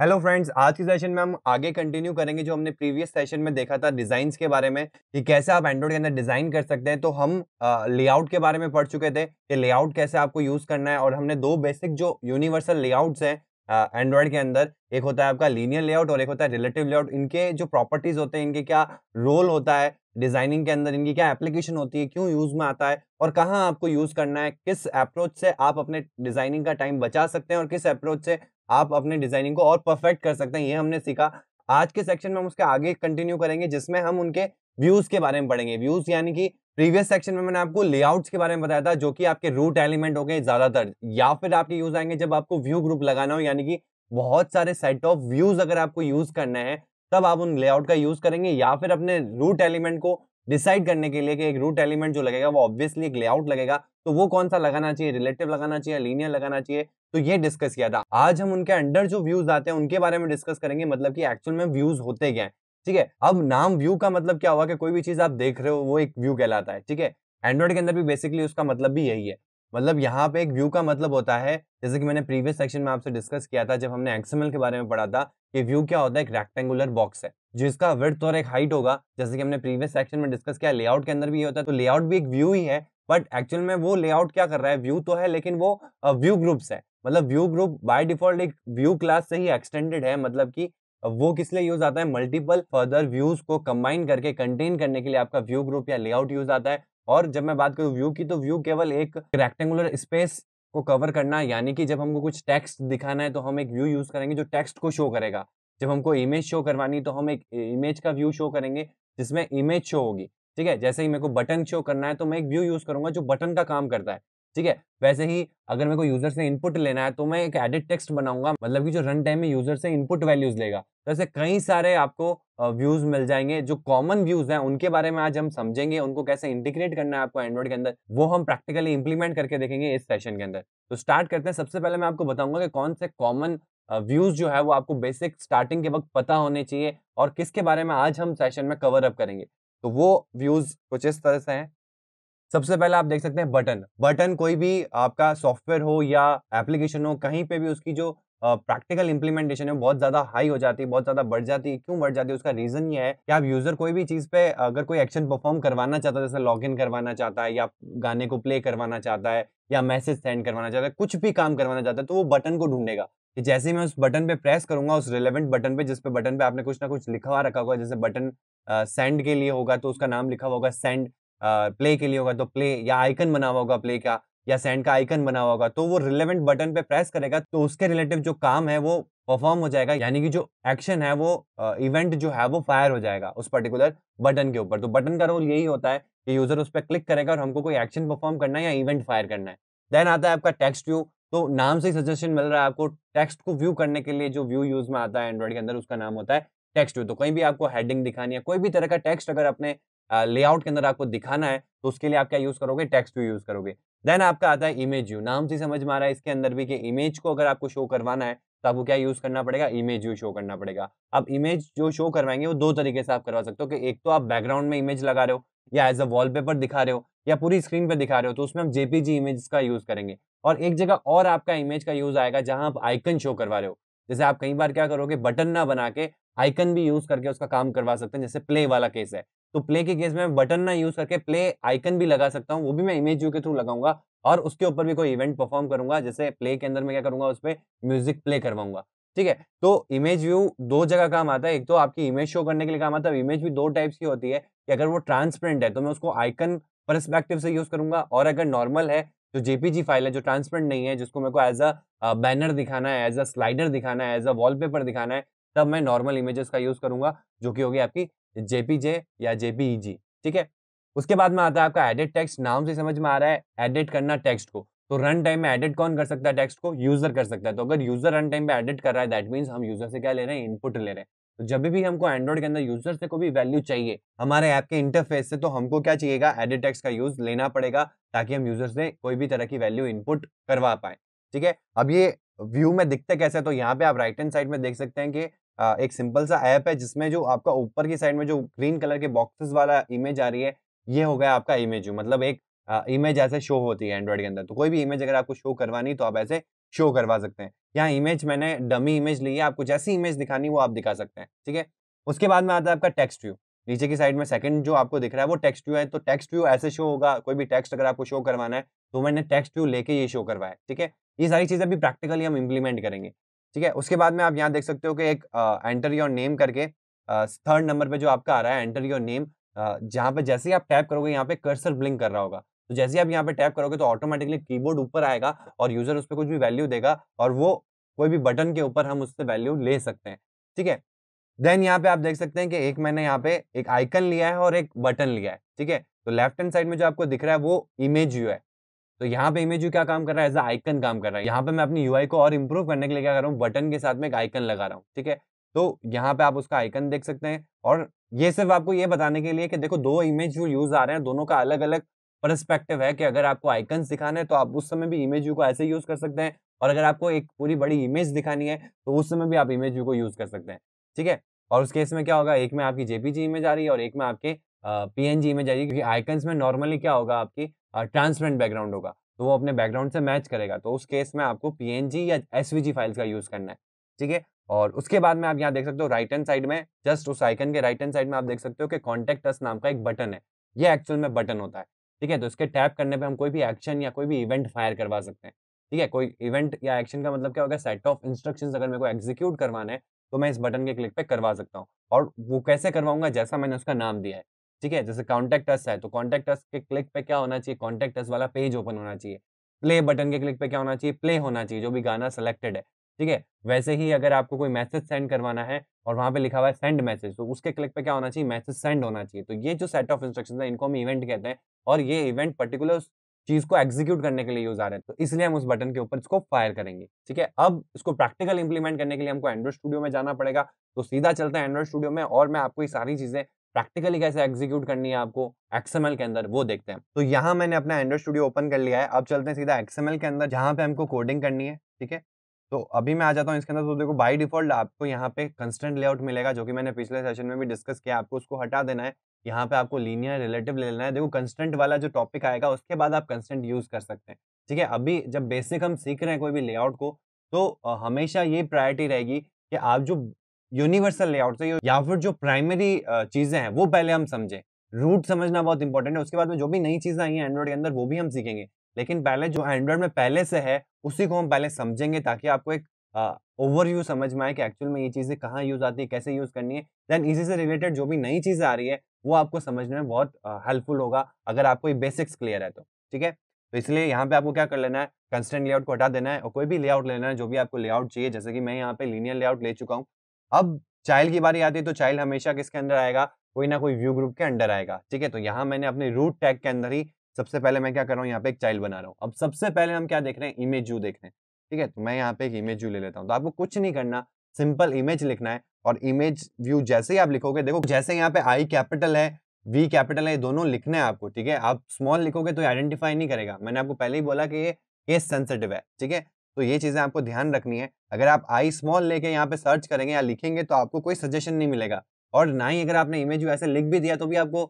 hello friends आज के session में हम आगे कंटिन्यू करेंगे जो हमने प्रीवियस सेशन में देखा था डिजाइन के बारे में कि कैसे आप एंड्रॉइड के अंदर डिजाइन कर सकते हैं तो हम लेआउट के बारे में पढ़ चुके थे कि लेआउट कैसे आपको यूज करना है और हमने दो बेसिक जो यूनिवर्सल लेआउट्स हैं एंड्रॉयड के अंदर एक होता है आपका लीनियर लेआउट और एक होता है रिलेटिव लेआउट इनके जो प्रॉपर्टीज होते हैं इनके क्या रोल होता है डिजाइनिंग के अंदर इनकी क्या एप्लीकेशन होती है क्यों यूज में आता है और कहाँ आपको यूज करना है किस अप्रोच से आप अपने डिजाइनिंग का टाइम बचा सकते हैं और किस अप्रोच से आप अपने डिजाइनिंग को और परफेक्ट कर सकते हैं ये हमने सीखा आज के सेक्शन में हम उसके आगे कंटिन्यू करेंगे जिसमें हम उनके व्यूज के बारे में पढ़ेंगे व्यूज यानी कि प्रीवियस सेक्शन में मैंने आपको लेआउट्स के बारे में बताया था जो कि आपके रूट एलिमेंट हो गए ज्यादातर या फिर आपके यूज आएंगे जब आपको व्यू ग्रुप लगाना हो यानी कि बहुत सारे सेट ऑफ व्यूज अगर आपको यूज करना है तब आप उन लेआउट का यूज करेंगे या फिर अपने रूट एलिमेंट को डिसाइड करने के लिए कि एक रूट एलिमेंट जो लगेगा वो ऑब्वियसली एक लेआउट लगेगा तो वो कौन सा लगाना चाहिए रिलेटिव लगाना चाहिए लीनियर लगाना चाहिए तो ये डिस्कस किया था आज हम उनके अंडर जो व्यूज आते हैं उनके बारे में डिस्कस करेंगे मतलब कि एक्चुअल में व्यूज होते क्या है ठीक है अब नाम व्यू का मतलब क्या हुआ कि कोई भी चीज आप देख रहे हो वो एक व्यू कहलाता है ठीक है एंड्रॉइड के अंदर भी बेसिकली उसका मतलब भी यही है मतलब यहाँ पे एक व्यू का मतलब होता है जैसे कि मैंने प्रीवियस सेक्शन में आपसे डिस्कस किया था जब हमने एक्सएमएल के बारे में पढ़ा था कि व्यू क्या होता है एक रेक्टेंगुलर बॉक्स है जिसका विर्थ और एक हाइट होगा जैसे कि हमने प्रीवियस सेक्शन में डिस्कस किया लेआउट के अंदर भी ये होता है तो लेआउट भी एक व्यू ही है बट एक्चुअल में वो लेआउट क्या कर रहा है व्यू तो है लेकिन वो व्यू ग्रुप्स है मतलब व्यू ग्रुप बाय डिफॉल्ट एक व्यू क्लास से ही एक्सटेंडेड है मतलब कि वो किस लिए यूज आता है मल्टीपल फर्दर व्यूज को कंबाइन करके कंटेन करने के लिए आपका व्यू ग्रुप या लेआउट यूज आता है और जब मैं बात करूँ व्यू की तो व्यू केवल एक रेक्टेंगुलर स्पेस को कवर करना यानी कि जब हमको कुछ टेक्स्ट दिखाना है तो हम एक व्यू यूज करेंगे जो टेक्स्ट को शो करेगा जब हमको इमेज शो करवानी तो हम एक इमेज का व्यू शो करेंगे जिसमें इमेज शो होगी ठीक है जैसे ही मेरे को बटन शो करना है तो मैं एक व्यू यूज करूंगा जो बटन का काम करता है ठीक है वैसे ही अगर मेरे को यूजर से इनपुट लेना है तो मैं एक एडिट टेक्स्ट बनाऊंगा मतलब कि जो रन टाइम में यूजर से इनपुट वैल्यूज लेगा तो ऐसे कई सारे आपको व्यूज मिल जाएंगे जो कॉमन व्यूज हैं उनके बारे में आज हम समझेंगे उनको कैसे इंटीग्रेट करना है आपको एंड्रॉइड के अंदर वो हम प्रैक्टिकली इंप्लीमेंट करके देखेंगे इस सेशन के अंदर तो स्टार्ट करते हैं सबसे पहले मैं आपको बताऊंगा कि कौन से कॉमन व्यूज जो है वो आपको बेसिक स्टार्टिंग के वक्त पता होने चाहिए और किसके बारे में आज हम सेशन में कवर अप करेंगे तो वो व्यूज कुछ इस तरह से हैं सबसे पहले आप देख सकते हैं बटन बटन कोई भी आपका सॉफ्टवेयर हो या एप्लीकेशन हो कहीं पे भी उसकी जो प्रैक्टिकल uh, इंप्लीमेंटेशन है बहुत ज्यादा हाई हो जाती है बहुत ज्यादा बढ़ जाती है क्यों बढ़ जाती है उसका रीजन ये है कि आप यूजर कोई भी चीज पे अगर कोई एक्शन परफॉर्म करवाना चाहता है जैसे लॉग इन करवाना चाहता है या गाने को प्ले करवाना चाहता है या मैसेज सेंड करवाना चाहता है कुछ भी काम करवाना चाहता है तो वो बटन को ढूंढेगा कि जैसे ही मैं उस बटन पे प्रेस करूंगा उस रिलेवेंट बटन पे जिसपे बटन पे आपने कुछ ना कुछ लिखा हुआ रखा होगा जैसे बटन सेंड uh, के लिए होगा तो उसका नाम लिखा होगा सेंड प्ले के लिए होगा तो प्ले या आइकन बना हुआ होगा प्ले का या सेंड का आइकन बना हुआ होगा तो वो रिलेवेंट बटन पे प्रेस करेगा तो उसके रिलेटिव जो काम है वो परफॉर्म हो जाएगा यानी कि जो एक्शन है वो इवेंट जो है वो फायर हो जाएगा उस पर्टिकुलर बटन के ऊपर तो बटन का रोल यही होता है कि यूजर उस पर क्लिक करेगा और हमको कोई एक्शन परफॉर्म करना है या इवेंट फायर करना है देन आता है आपका टेक्स्ट व्यू तो नाम से सजेशन मिल रहा है आपको टेक्स्ट को व्यू करने के लिए जो व्यू यूज में आता है एंड्रॉइड के अंदर उसका नाम होता है टेक्स्ट व्यू तो कहीं भी आपको हेडिंग दिखानी है कोई भी तरह का टेक्स्ट अगर अपने लेआउट के अंदर आपको दिखाना है तो उसके लिए आप क्या यूज़ करोगे टेक्स्ट व्यू यूज़ करोगे देन आपका आता है इमेज व्यू नाम से समझ में आ रहा है इसके अंदर भी कि इमेज को अगर आपको शो करवाना है तो आपको क्या यूज़ करना पड़ेगा इमेज व्यू शो करना पड़ेगा अब इमेज जो शो करवाएंगे वो दो तरीके से आप करवा सकते हो कि एक तो आप बैकग्राउंड में इमेज लगा रहे हो या एज अ वॉलपेपर दिखा रहे हो या पूरी स्क्रीन पर दिखा रहे हो तो उसमें हम जेपीजी इमेज का यूज़ करेंगे और एक जगह और आपका इमेज का यूज़ आएगा जहाँ आप आइकन शो करवा रहे हो जैसे आप कई बार क्या करोगे बटन ना बना के आइकन भी यूज करके उसका काम करवा सकते हैं जैसे प्ले वाला केस है तो प्ले के केस में बटन ना यूज करके प्ले आइकन भी लगा सकता हूँ वो भी मैं इमेज व्यू के थ्रू लगाऊंगा और उसके ऊपर भी कोई इवेंट परफॉर्म करूंगा जैसे प्ले के अंदर मैं क्या करूंगा उस पर म्यूजिक प्ले करवाऊंगा ठीक है तो इमेज व्यू दो जगह काम आता है एक तो आपकी इमेज शो करने के लिए काम आता है इमेज भी दो टाइप्स की होती है कि अगर वो ट्रांसपेरेंट है तो मैं उसको आइकन परस्पेक्टिव से यूज करूंगा और अगर नॉर्मल तो है जो जेपीजी फाइल है जो ट्रांसपेरेंट नहीं है जिसको मेरे को एज अ बैनर दिखाना है एज अ स्लाइडर दिखाना है एज अ वॉलपेपर दिखाना है तब मैं नॉर्मल इमेजेस का यूज करूंगा जो कि होगी आपकी जेपीजे या जेपीईजी ठीक है उसके बाद में आता है आपका एडिट टेक्स्ट नाम से समझ में आ रहा है एडिट करना टेक्स्ट को तो रन टाइम में एडिट कौन कर सकता है टेक्स्ट को यूजर कर सकता है तो अगर यूजर रन टाइम पे एडिट कर रहा है दैट मीन्स हम यूजर से क्या ले रहे हैं इनपुट ले रहे हैं तो जब भी हमको एंड्रॉइड के अंदर यूजर से कोई भी वैल्यू चाहिए हमारे ऐप के इंटरफेस से तो हमको क्या चाहिएगा एडिट टेक्स का यूज लेना पड़ेगा ताकि हम यूजर से कोई भी तरह की वैल्यू इनपुट करवा पाए ठीक है अब ये व्यू में दिखते कैसे तो यहाँ पे आप राइट हैंड साइड में देख सकते हैं कि एक सिंपल सा ऐप है जिसमें जो आपका ऊपर की साइड में जो ग्रीन कलर के बॉक्सेस वाला इमेज आ रही है ये हो गया आपका इमेज मतलब एक इमेज ऐसे शो होती है एंड्रॉइड के अंदर तो कोई भी इमेज अगर आपको शो करवानी तो आप ऐसे शो करवा सकते हैं यहाँ इमेज मैंने डमी इमेज ली है आपको जैसी इमेज दिखानी वो आप दिखा सकते हैं ठीक है उसके बाद में आता है आपका टेक्स्ट व्यू नीचे की साइड में सेकंड जो आपको दिख रहा है वो टेक्स्ट व्यू है तो टेक्स्ट व्यू ऐसे शो होगा कोई भी टेक्स्ट अगर आपको शो करवाना है तो मैंने टेक्स्ट व्यू लेके ये शो करवाया ठीक है ये सारी चीज़ें अभी प्रैक्टिकली हम इंप्लीमेंट करेंगे ठीक है उसके बाद में आप यहाँ देख सकते हो कि एक एंटर योर नेम करके थर्ड नंबर पे जो आपका आ रहा है एंटर योर नेम जहाँ पे जैसे ही आप टैप करोगे यहाँ पे कर्सर ब्लिंक कर रहा होगा तो जैसे ही आप यहाँ पे टैप करोगे तो ऑटोमेटिकली कीबोर्ड ऊपर आएगा और यूजर उस पर कुछ भी वैल्यू देगा और वो कोई भी बटन के ऊपर हम उससे वैल्यू ले सकते हैं ठीक है देन यहाँ पे आप देख सकते हैं कि एक मैंने यहाँ पे एक आइकन लिया है और एक बटन लिया है ठीक है तो लेफ्ट हैंड साइड में जो आपको दिख रहा है वो इमेज यू है तो यहाँ पे इमेज क्या काम कर रहा है एज ए आइकन काम कर रहा है यहाँ पे मैं अपनी यूआई को और इम्प्रूव करने के लिए क्या कर रहा हूँ बटन के साथ में एक आइकन लगा रहा हूँ ठीक है तो यहाँ पे आप उसका आइकन देख सकते हैं और ये सिर्फ आपको ये बताने के लिए कि देखो दो इमेज जो यूज आ रहे हैं दोनों का अलग अलग परस्पेक्टिव है कि अगर आपको आइकन दिखाना है तो आप उस समय भी इमेज व्यू को ऐसे यूज कर सकते हैं और अगर आपको एक पूरी बड़ी इमेज दिखानी है तो उस समय भी आप इमेज व्यू को यूज कर सकते हैं ठीक है और उस केस में क्या होगा एक में आपकी जेपीजी इमेज आ रही है और एक में आपके पी में जाइए क्योंकि आइकन्स में नॉर्मली क्या होगा आपकी ट्रांसपेरेंट बैकग्राउंड होगा तो वो अपने बैकग्राउंड से मैच करेगा तो उस केस में आपको पी या एस फाइल्स का यूज़ करना है ठीक है और उसके बाद में आप यहाँ देख सकते हो राइट हैंड साइड में जस्ट उस आइकन के राइट हैंड साइड में आप देख सकते हो कि कॉन्टैक्ट अस नाम का एक बटन है ये एक्चुअल में बटन होता है ठीक है तो इसके टैप करने पे हम कोई भी एक्शन या कोई भी इवेंट फायर करवा सकते हैं ठीक है कोई इवेंट या एक्शन का मतलब क्या होगा सेट ऑफ इंस्ट्रक्शन अगर मेरे को एग्जीक्यूट करवाना है तो मैं इस बटन के क्लिक पे करवा सकता हूँ और वो कैसे करवाऊंगा जैसा मैंने उसका नाम दिया है ठीक है जैसे कॉन्टेक्ट अस है तो कॉन्टेक्ट अस के क्लिक पे क्या होना चाहिए कॉन्टेक्ट अस वाला पेज ओपन होना चाहिए प्ले बटन के क्लिक पे क्या होना चाहिए प्ले होना चाहिए जो भी गाना सेलेक्टेड है ठीक है वैसे ही अगर आपको कोई मैसेज सेंड करवाना है और वहां पे लिखा हुआ है सेंड मैसेज तो उसके क्लिक पे क्या होना चाहिए मैसेज सेंड होना चाहिए तो ये जो सेट ऑफ इंस्ट्रक्शन है इनको हम इवेंट कहते हैं और ये इवेंट पर्टिकुलर चीज को एग्जीक्यूट करने के लिए यूज आ रहे हैं तो इसलिए हम उस बटन के ऊपर इसको फायर करेंगे ठीक है अब इसको प्रैक्टिकल इंप्लीमेंट करने के लिए हमको एंड्रॉइड स्टूडियो में जाना पड़ेगा तो सीधा चलते हैं एंड्रॉइड स्टूडियो में और मैं आपको ये सारी चीजें प्रैक्टिकली कैसे एग्जीक्यूट करनी है आपको एक्सएमएल के अंदर वो देखते हैं तो यहाँ मैंने अपना एंड्रॉइड स्टूडियो ओपन कर लिया है अब चलते हैं सीधा एक्सएमएल के अंदर जहाँ पे हमको कोडिंग करनी है ठीक है तो अभी मैं आ जाता हूँ इसके अंदर तो देखो बाई डिफॉल्ट आपको यहाँ पे कंस्टेंट लेआउट मिलेगा जो कि मैंने पिछले सेशन में भी डिस्कस किया आपको उसको हटा देना है यहाँ पे आपको लीनियर रिलेटिव ले लेना है देखो कंस्टेंट वाला जो टॉपिक आएगा उसके बाद आप कंस्टेंट यूज कर सकते हैं ठीक है अभी जब बेसिक हम सीख रहे हैं कोई भी लेआउट को तो हमेशा ये प्रायोरिटी रहेगी कि आप जो यूनिवर्सल लेआउट से तो या फिर जो प्राइमरी चीज़ें हैं वो पहले हम समझें रूट समझना बहुत इंपॉर्टेंट है उसके बाद में जो भी नई चीज़ें आई हैं एंड्रॉइड के अंदर वो भी हम सीखेंगे लेकिन पहले जो एंड्रॉइड में पहले से है उसी को हम पहले समझेंगे ताकि आपको एक ओवरव्यू समझ में आए कि एक्चुअल में ये चीज़ें कहाँ यूज़ आती है कैसे यूज़ करनी है देन इसी से रिलेटेड जो भी नई चीज़ें आ रही है वो आपको समझने में बहुत हेल्पफुल होगा अगर आपको ये बेसिक्स क्लियर है तो ठीक है तो इसलिए यहाँ पे आपको क्या कर लेना है कंस्टेंट लेआउट को हटा देना है और कोई भी लेआउट लेना है जो भी आपको लेआउट चाहिए जैसे कि मैं यहाँ पे लीनियर लेआउट ले चुका हूँ अब चाइल्ड की बारी आती है तो चाइल्ड हमेशा किसके अंदर आएगा कोई ना कोई व्यू ग्रुप के अंदर आएगा ठीक है तो यहाँ मैंने अपने रूट टैग के अंदर ही सबसे पहले मैं क्या कर रहा हूँ यहाँ पे एक चाइल्ड बना रहा हूँ अब सबसे पहले हम क्या देख रहे हैं इमेज यू देख रहे हैं ठीक है तो मैं यहाँ पे एक इमेज यू ले लेता हूँ तो आपको कुछ नहीं करना सिंपल इमेज लिखना है और इमेज व्यू जैसे ही आप लिखोगे देखो जैसे यहाँ पे आई कैपिटल है वी कैपिटल है दोनों लिखना है आपको ठीक है आप स्मॉल लिखोगे तो आइडेंटिफाई नहीं करेगा मैंने आपको पहले ही बोला कि ये केस सेंसिटिव है ठीक है तो ये चीज़ें आपको ध्यान रखनी है अगर आप आई स्मॉल लेके यहाँ पे सर्च करेंगे या लिखेंगे तो आपको कोई सजेशन नहीं मिलेगा और ना ही अगर आपने इमेज ऐसे लिख भी दिया तो भी आपको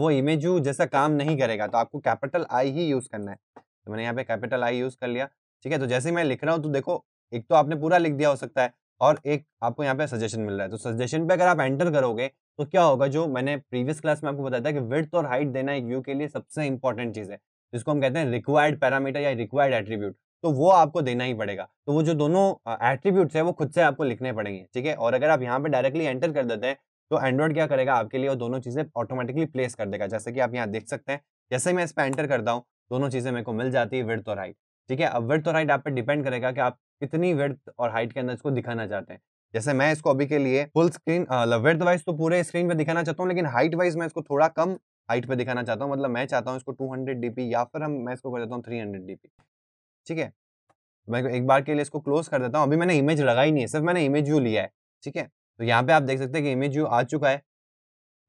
वो इमेज जैसा काम नहीं करेगा तो आपको कैपिटल आई ही यूज़ करना है तो मैंने यहाँ पे कैपिटल आई यूज़ कर लिया ठीक है तो जैसे मैं लिख रहा हूँ तो देखो एक तो आपने पूरा लिख दिया हो सकता है और एक आपको यहाँ पे सजेशन मिल रहा है तो सजेशन पे अगर आप एंटर करोगे तो क्या होगा जो मैंने प्रीवियस क्लास में आपको बताया था कि विर्थ और हाइट देना एक व्यू के लिए सबसे इंपॉर्टेंट चीज़ है जिसको हम कहते हैं रिक्वायर्ड पैरामीटर या रिक्वायर्ड एट्रीब्यूट तो वो आपको देना ही पड़ेगा तो वो जो दोनों एट्रीब्यूट्स हैं वो खुद से आपको लिखने पड़ेंगे ठीक है और अगर आप यहाँ पे डायरेक्टली एंटर कर देते हैं तो एंड्रॉइड क्या करेगा आपके लिए वो दोनों चीज़ें ऑटोमेटिकली प्लेस कर देगा जैसे कि आप यहाँ देख सकते हैं जैसे मैं इस पर एंटर करता हूँ दोनों चीज़ें मेरे को मिल जाती है विर्थ और हाइट ठीक है अब विर्थ और हाइट आप पर डिपेंड करेगा कि आप कितनी विर्थ और हाइट के अंदर इसको दिखाना चाहते हैं जैसे मैं इसको अभी के लिए फुल स्क्रीन विर्थ वाइज तो पूरे स्क्रीन पर दिखाना चाहता हूँ लेकिन हाइट वाइज मैं इसको थोड़ा कम हाइट पे दिखाना चाहता हूँ मतलब मैं चाहता हूँ इसको 200 डीपी या फिर हम मैं इसको कर देता हूँ 300 डीपी ठीक है मैं एक बार के लिए इसको क्लोज कर देता हूँ अभी मैंने इमेज लगा ही नहीं है सिर्फ मैंने इमेज व्यू लिया है ठीक है तो यहाँ पे आप देख सकते हैं कि इमेज व्यू आ चुका है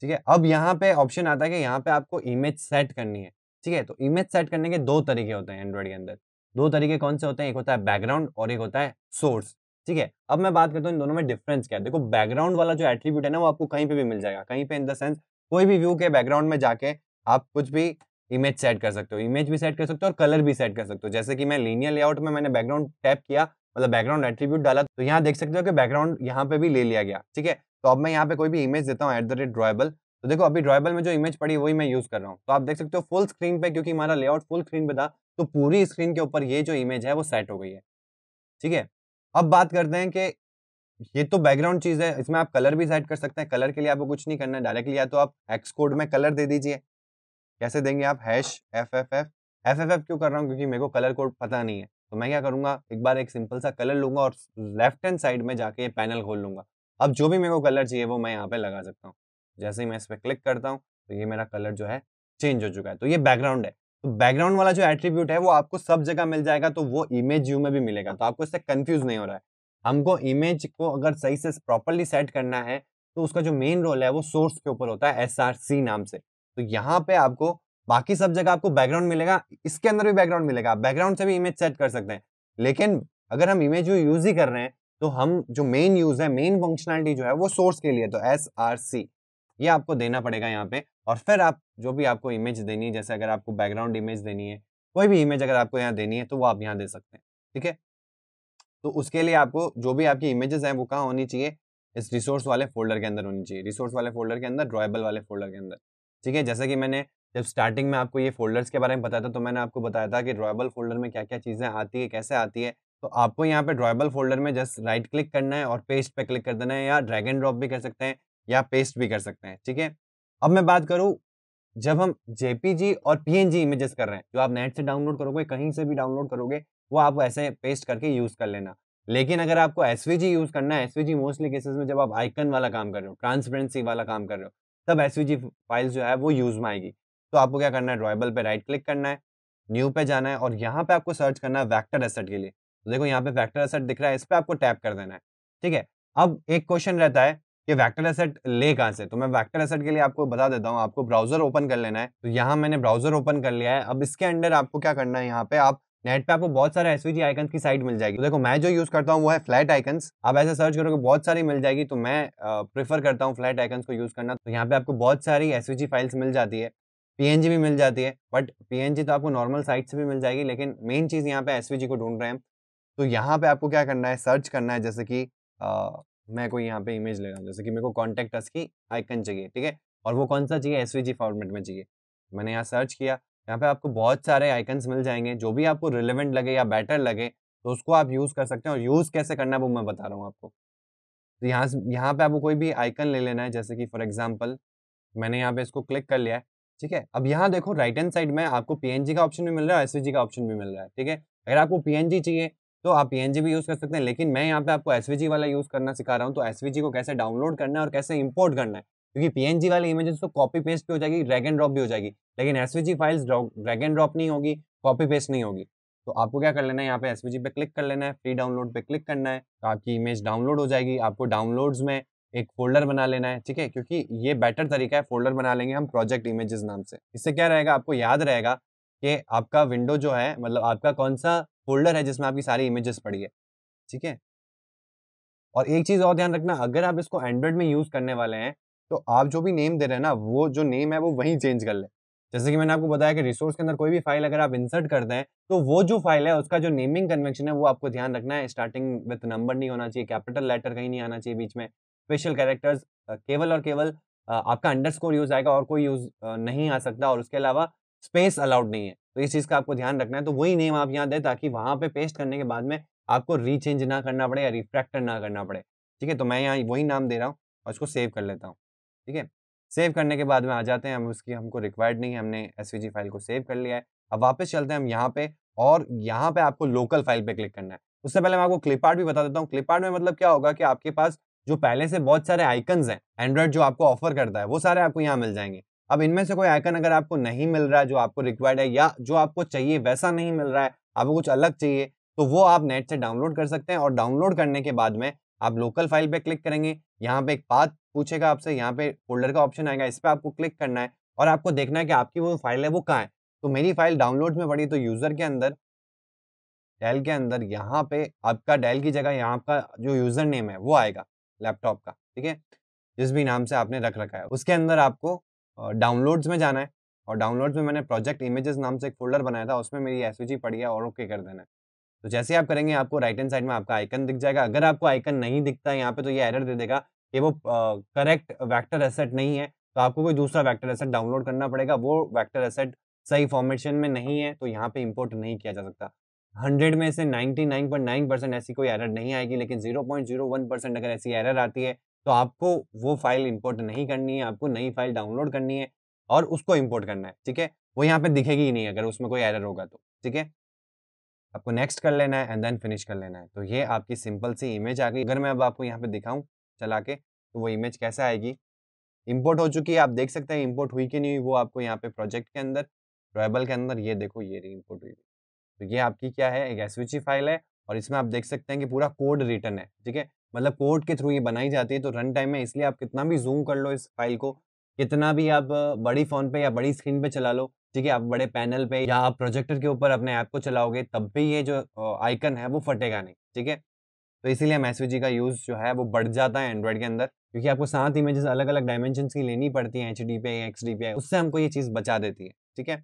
ठीक है अब यहाँ पे ऑप्शन आता है कि यहाँ पे आपको इमेज सेट करनी है ठीक है तो इमेज सेट करने के दो तरीके होते हैं एंड्रॉइड के अंदर दो तरीके कौन से होते हैं एक होता है बैकग्राउंड और एक होता है सोर्स ठीक है अब मैं बात करता हूँ इन दोनों में डिफरेंस क्या है देखो बैकग्राउंड वाला जो एट्रीब्यूट है ना वो आपको कहीं पे भी मिल जाएगा कहीं पे इन द सेंस कोई भी व्यू के बैकग्राउंड में जाके आप कुछ भी इमेज सेट कर सकते हो इमेज भी सेट कर सकते हो और कलर भी सेट कर सकते हो जैसे कि मैं लीनियर लेआउट में मैंने बैकग्राउंड टैप किया मतलब बैकग्राउंड एट्रीब्यूट डाला तो यहाँ देख सकते हो कि बैकग्राउंड यहाँ पे भी ले लिया गया ठीक है तो अब मैं यहाँ पे कोई भी इमेज देता हूँ एट द रेट ड्रॉएबल तो देखो अभी ड्रॉएबल में जो इमेज पड़ी वही मैं यूज कर रहा हूँ तो आप देख सकते हो फुल स्क्रीन पे क्योंकि हमारा लेआउट फुल स्क्रीन पे था तो पूरी स्क्रीन के ऊपर ये जो इमेज है वो सेट हो गई है ठीक है अब बात करते हैं कि ये तो बैकग्राउंड चीज है इसमें आप कलर भी सेट कर सकते हैं कलर के लिए आपको कुछ नहीं करना है डायरेक्टली या तो आप एक्स कोड में कलर दे दीजिए कैसे देंगे आप hash F F F F F F क्यों कर रहा हूँ क्योंकि मेरे को कलर कोड पता नहीं है तो मैं क्या करूँगा एक बार एक सिंपल सा कलर लूंगा और लेफ्ट हैंड साइड में जाके ये पैनल खोल लूंगा अब जो भी मेरे को कलर चाहिए वो मैं यहाँ पे लगा सकता हूँ जैसे ही मैं इस पर क्लिक करता हूँ तो ये मेरा कलर जो है चेंज हो चुका है तो ये बैकग्राउंड है तो बैकग्राउंड वाला जो एट्रीब्यूट है वो आपको सब जगह मिल जाएगा तो वो इमेज व्यू में भी मिलेगा तो आपको इससे कन्फ्यूज नहीं हो रहा है हमको इमेज को अगर सही से प्रॉपरली सेट करना है तो उसका जो मेन रोल है वो सोर्स के ऊपर होता है एस नाम से तो यहाँ पे आपको बाकी सब जगह आपको बैकग्राउंड मिलेगा इसके अंदर भी बैकग्राउंड मिलेगा बैकग्राउंड से भी इमेज सेट कर सकते हैं लेकिन अगर हम इमेज यूज ही कर रहे हैं तो हम जो मेन यूज है मेन फंक्शनैलिटी जो है वो सोर्स के लिए तो एस आर सी ये आपको देना पड़ेगा यहाँ पे और फिर आप जो भी आपको इमेज देनी है जैसे अगर आपको बैकग्राउंड इमेज देनी है कोई भी इमेज अगर आपको यहाँ देनी है तो वो आप यहाँ दे सकते हैं ठीक है तो उसके लिए आपको जो भी आपकी इमेजेस हैं वो कहाँ होनी चाहिए इस रिसोर्स वाले फोल्डर के अंदर होनी चाहिए रिसोर्स वाले फोल्डर के अंदर ड्रॉएबल वाले फोल्डर के अंदर ठीक है जैसा कि मैंने जब स्टार्टिंग में आपको ये फोल्डर्स के बारे में बताया था तो मैंने आपको बताया था कि ड्रॉएबल फोल्डर में क्या क्या चीज़ें आती है कैसे आती है तो आपको यहाँ पे ड्रॉएबल फोल्डर में जस्ट राइट क्लिक करना है और पेस्ट पे क्लिक कर देना है या ड्रैग एंड ड्रॉप भी कर सकते हैं या पेस्ट भी कर सकते हैं ठीक है अब मैं बात करूँ जब हम जेपीजी और जी इमेजेस कर रहे हैं जो आप नेट से डाउनलोड करोगे कहीं से भी डाउनलोड करोगे वो आप ऐसे पेस्ट करके यूज़ कर लेना लेकिन अगर आपको एस यूज़ करना है एस मोस्टली केसेस में जब आप आइकन वाला काम कर रहे हो ट्रांसपेरेंसी वाला काम कर रहे हो तब एस फाइल जो है वो यूज में आएगी तो आपको क्या करना है ड्रॉएबल पे राइट क्लिक करना है न्यू पे जाना है और यहाँ पे आपको सर्च करना है वैक्टर एसेट के लिए तो देखो यहाँ पे वैक्टर एसेट दिख रहा है इस पर आपको टैप कर देना है ठीक है अब एक क्वेश्चन रहता है कि वैक्टर एसेट ले कहाँ से तो मैं वैक्टर एसेट के लिए आपको बता देता हूँ आपको ब्राउजर ओपन कर लेना है तो यहाँ मैंने ब्राउजर ओपन कर लिया है अब इसके अंडर आपको क्या करना है यहाँ पे आप नेट पे आपको बहुत सारे एसवीजी आइकन की साइट मिल जाएगी तो देखो मैं जो यूज करता हूँ वो है फ्लैट आइकन्स आप ऐसा सर्च करोगे बहुत सारी मिल जाएगी तो मैं प्रीफर करता हूँ फ्लैट आइकन्स को यूज करना तो यहाँ पे आपको बहुत सारी एसवीजी फाइल्स मिल जाती है पीएनजी भी मिल जाती है बट पीएनजी तो आपको नॉर्मल साइट से भी मिल जाएगी लेकिन मेन चीज़ यहाँ पे एसवीजी को ढूंढ रहे हैं तो यहाँ पे आपको क्या करना है सर्च करना है जैसे कि मैं कोई यहाँ पे इमेज ले रहा हूँ जैसे कि मेरे को कॉन्टेक्ट की आइकन चाहिए ठीक है और वो कौन सा चाहिए एस फॉर्मेट में चाहिए मैंने यहाँ सर्च किया यहाँ पे आपको बहुत सारे आइकन्स मिल जाएंगे जो भी आपको रिलेवेंट लगे या बेटर लगे तो उसको आप यूज़ कर सकते हैं और यूज़ कैसे करना है वो मैं बता रहा हूँ आपको तो यहाँ से यहाँ पे आपको कोई भी आइकन ले लेना है जैसे कि फॉर एग्जाम्पल मैंने यहाँ पे इसको क्लिक कर लिया है ठीक है अब यहाँ देखो राइट हैंड साइड में आपको पी का ऑप्शन भी मिल रहा है एस का ऑप्शन भी मिल रहा है ठीक है अगर आपको पी चाहिए तो आप पी भी यूज़ कर सकते हैं लेकिन मैं यहाँ पे आपको एस वाला यूज़ करना सिखा रहा हूँ तो एस को कैसे डाउनलोड करना है और कैसे इम्पोर्ट करना है क्योंकि पीएनजी वाली इमेजेस तो कॉपी पेस्ट भी हो जाएगी ड्रैग एंड ड्रॉप भी हो जाएगी लेकिन SVG files drag and drop नहीं होगी कॉपी पेस्ट नहीं होगी तो आपको क्या कर लेना है यहाँ पे एसवीजी पे क्लिक कर लेना है फ्री डाउनलोड पे क्लिक करना है तो आपकी इमेज डाउनलोड हो जाएगी आपको डाउनलोड्स में एक फोल्डर बना लेना है ठीक है क्योंकि ये बेटर तरीका है फोल्डर बना लेंगे हम प्रोजेक्ट इमेजेस नाम से इससे क्या रहेगा आपको याद रहेगा कि आपका विंडो जो है मतलब आपका कौन सा फोल्डर है जिसमें आपकी सारी इमेजेस पड़ी है ठीक है और एक चीज़ और ध्यान रखना अगर आप इसको एंड्रॉइड में यूज़ करने वाले हैं तो आप जो भी नेम दे रहे हैं ना वो जो नेम है वो वहीं चेंज कर लें जैसे कि मैंने आपको बताया कि रिसोर्स के अंदर कोई भी फाइल अगर आप इंसर्ट कर दें तो वो जो फाइल है उसका जो नेमिंग कन्वेंशन है वो आपको ध्यान रखना है स्टार्टिंग विथ नंबर नहीं होना चाहिए कैपिटल लेटर कहीं नहीं आना चाहिए बीच में स्पेशल कैरेक्टर्स केवल और केवल आपका अंडरस्कोर यूज आएगा और कोई यूज नहीं आ सकता और उसके अलावा स्पेस अलाउड नहीं है तो इस चीज़ का आपको ध्यान रखना है तो वही नेम आप यहाँ दें ताकि वहाँ पे पेस्ट करने के बाद में आपको रीचेंज ना करना पड़े या रिफ्रैक्टर ना करना पड़े ठीक है तो मैं यहाँ वही नाम दे रहा हूँ और इसको सेव कर लेता हूँ ठीक है सेव करने के बाद में आ जाते हैं हम उसकी हमको रिक्वायर्ड नहीं है हमने एस फाइल को सेव कर लिया है अब वापस चलते हैं हम यहाँ पे और यहाँ पे आपको लोकल फाइल पे क्लिक करना है उससे पहले मैं आपको क्लिप भी बता देता हूँ क्लिप में मतलब क्या होगा कि आपके पास जो पहले से बहुत सारे आइकन्स हैं एंड्रॉइड जो आपको ऑफर करता है वो सारे आपको यहाँ मिल जाएंगे अब इनमें से कोई आइकन अगर आपको नहीं मिल रहा है जो आपको रिक्वायर्ड है या जो आपको चाहिए वैसा नहीं मिल रहा है आपको कुछ अलग चाहिए तो वो आप नेट से डाउनलोड कर सकते हैं और डाउनलोड करने के बाद में आप लोकल फाइल पे क्लिक करेंगे यहाँ पे एक पाथ पूछेगा आपसे यहाँ पे फोल्डर का ऑप्शन आएगा इस पर आपको क्लिक करना है और आपको देखना है कि आपकी वो फाइल है वो कहाँ है तो मेरी फाइल डाउनलोड में पड़ी तो यूज़र के अंदर डेल के अंदर यहाँ पे आपका डेल की जगह यहाँ का जो यूज़र नेम है वो आएगा लैपटॉप का ठीक है जिस भी नाम से आपने रख रखा है उसके अंदर आपको डाउनलोड्स में जाना है और डाउनलोड्स में मैंने प्रोजेक्ट इमेजेस नाम से एक फोल्डर बनाया था उसमें मेरी एस पड़ी है और ओके कर देना है तो जैसे आप करेंगे आपको राइट हैंड साइड में आपका आइकन दिख जाएगा अगर आपको आइकन नहीं दिखता है यहाँ पे तो ये एरर दे देगा कि वो करेक्ट वैक्टर एसेट नहीं है तो आपको कोई दूसरा वैक्टर एसेट डाउनलोड करना पड़ेगा वो वैक्टर एसेट सही फॉर्मेशन में नहीं है तो यहाँ पे इंपोर्ट नहीं किया जा सकता हंड्रेड में से 99.9 परसेंट ऐसी कोई एरर नहीं आएगी लेकिन जीरो पॉइंट परसेंट अगर ऐसी एरर आती है तो आपको वो फाइल इंपोर्ट नहीं करनी है आपको नई फाइल डाउनलोड करनी है और उसको इंपोर्ट करना है ठीक है वो यहाँ पे दिखेगी ही नहीं अगर उसमें कोई एरर होगा तो ठीक है आपको नेक्स्ट कर लेना है एंड देन फिनिश कर लेना है तो ये आपकी सिंपल सी इमेज आ गई अगर मैं अब आपको यहाँ पे दिखाऊँ चला के तो वो इमेज कैसे आएगी इम्पोर्ट हो चुकी है आप देख सकते हैं इम्पोर्ट हुई कि नहीं हुई वो आपको यहाँ पे प्रोजेक्ट के अंदर रोएबल के अंदर ये देखो ये इम्पोर्ट हुई तो ये आपकी क्या है एक एस फाइल है और इसमें आप देख सकते हैं कि पूरा कोड रिटर्न है ठीक है मतलब कोड के थ्रू ये बनाई जाती है तो रन टाइम में इसलिए आप कितना भी जूम कर लो इस फाइल को कितना भी आप बड़ी फ़ोन पे या बड़ी स्क्रीन पे चला लो ठीक है आप बड़े पैनल पे या आप प्रोजेक्टर के ऊपर अपने ऐप को चलाओगे तब भी ये जो आइकन है वो फटेगा नहीं ठीक है तो इसीलिए हम जी का यूज़ जो है वो बढ़ जाता है एंड्रॉयड के अंदर क्योंकि आपको सात इमेजेस अलग अलग डायमेंशन की लेनी पड़ती है एच डी पे एक्स डी पे उससे हमको ये चीज़ बचा देती है ठीक है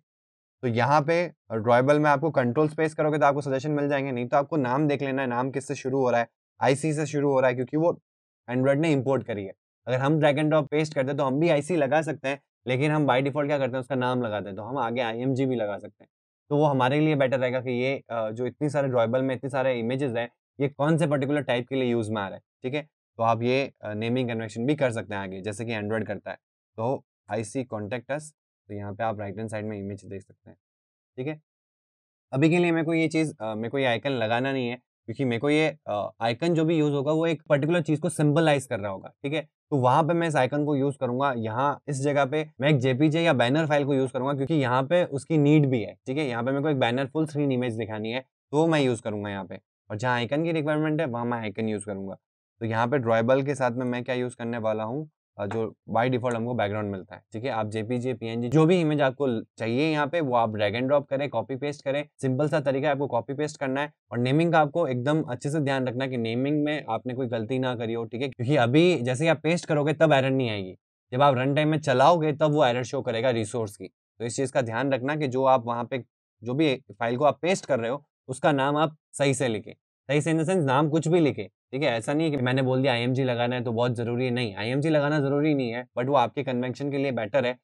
तो यहाँ पे ड्रॉएबल में आपको कंट्रोल स्पेस करोगे तो आपको सजेशन मिल जाएंगे नहीं तो आपको नाम देख लेना है नाम किससे शुरू हो रहा है आईसी से शुरू हो रहा है क्योंकि वो एंड्रॉयड ने इम्पोर्ट करी है अगर हम ड्रैग एंड ड्रॉप पेस्ट करते हैं तो हम भी आईसी लगा सकते हैं लेकिन हम बाई डिफॉल्ट क्या करते हैं उसका नाम लगाते हैं तो हम आगे आई भी लगा सकते हैं तो वो हमारे लिए बेटर रहेगा कि ये जो इतनी सारे ड्रॉयबल में इतने सारे इमेजेस हैं ये कौन से पर्टिकुलर टाइप के लिए यूज़ में आ रहा है ठीक है तो आप ये नेमिंग कन्वेक्शन भी कर सकते हैं आगे जैसे कि एंड्रॉयड करता है तो आई सी कॉन्टेक्ट अस तो यहाँ पे आप राइट हैंड साइड में इमेज देख सकते हैं ठीक है अभी के लिए मेरे को ये चीज़ मेरे को ये आइकन लगाना नहीं है क्योंकि मेरे को ये आइकन जो भी यूज़ होगा वो एक पर्टिकुलर चीज़ को सिंबलाइज कर रहा होगा ठीक है तो वहाँ पे मैं इस आइकन को यूज़ करूंगा यहाँ इस जगह पे मैं एक जेपीजे या बैनर फाइल को यूज़ करूंगा क्योंकि यहाँ पे उसकी नीड भी है ठीक है यहाँ पे मेरे को एक बैनर फुल स्क्रीन इमेज दिखानी है तो मैं यूज़ करूंगा यहाँ पे और जहाँ आइकन की रिक्वायरमेंट है वहाँ मैं आइकन यूज़ करूँगा तो यहाँ पे ड्रॉएबल के साथ में मैं क्या यूज़ करने वाला हूँ जो बाय डिफॉल्ट हमको बैकग्राउंड मिलता है ठीक है आप जेपीजी पीएनजी जो भी इमेज आपको चाहिए यहाँ पे वो आप ड्रैग एंड ड्रॉप करें कॉपी पेस्ट करें सिंपल सा तरीका आपको कॉपी पेस्ट करना है और नेमिंग का आपको एकदम अच्छे से ध्यान रखना कि नेमिंग में आपने कोई गलती ना करी हो ठीक है क्योंकि अभी जैसे आप पेस्ट करोगे तब एरर नहीं आएगी जब आप रन टाइम में चलाओगे तब वो एरर शो करेगा रिसोर्स की तो इस चीज़ का ध्यान रखना कि जो आप वहाँ पे जो भी फाइल को आप पेस्ट कर रहे हो उसका नाम आप सही से लिखें सही से इन द सेंस नाम कुछ भी लिखें ठीक है ऐसा नहीं है कि मैंने बोल दिया आई लगाना है तो बहुत ज़रूरी है नहीं आई लगाना ज़रूरी नहीं है बट वो आपके कन्वेंशन के लिए बेटर है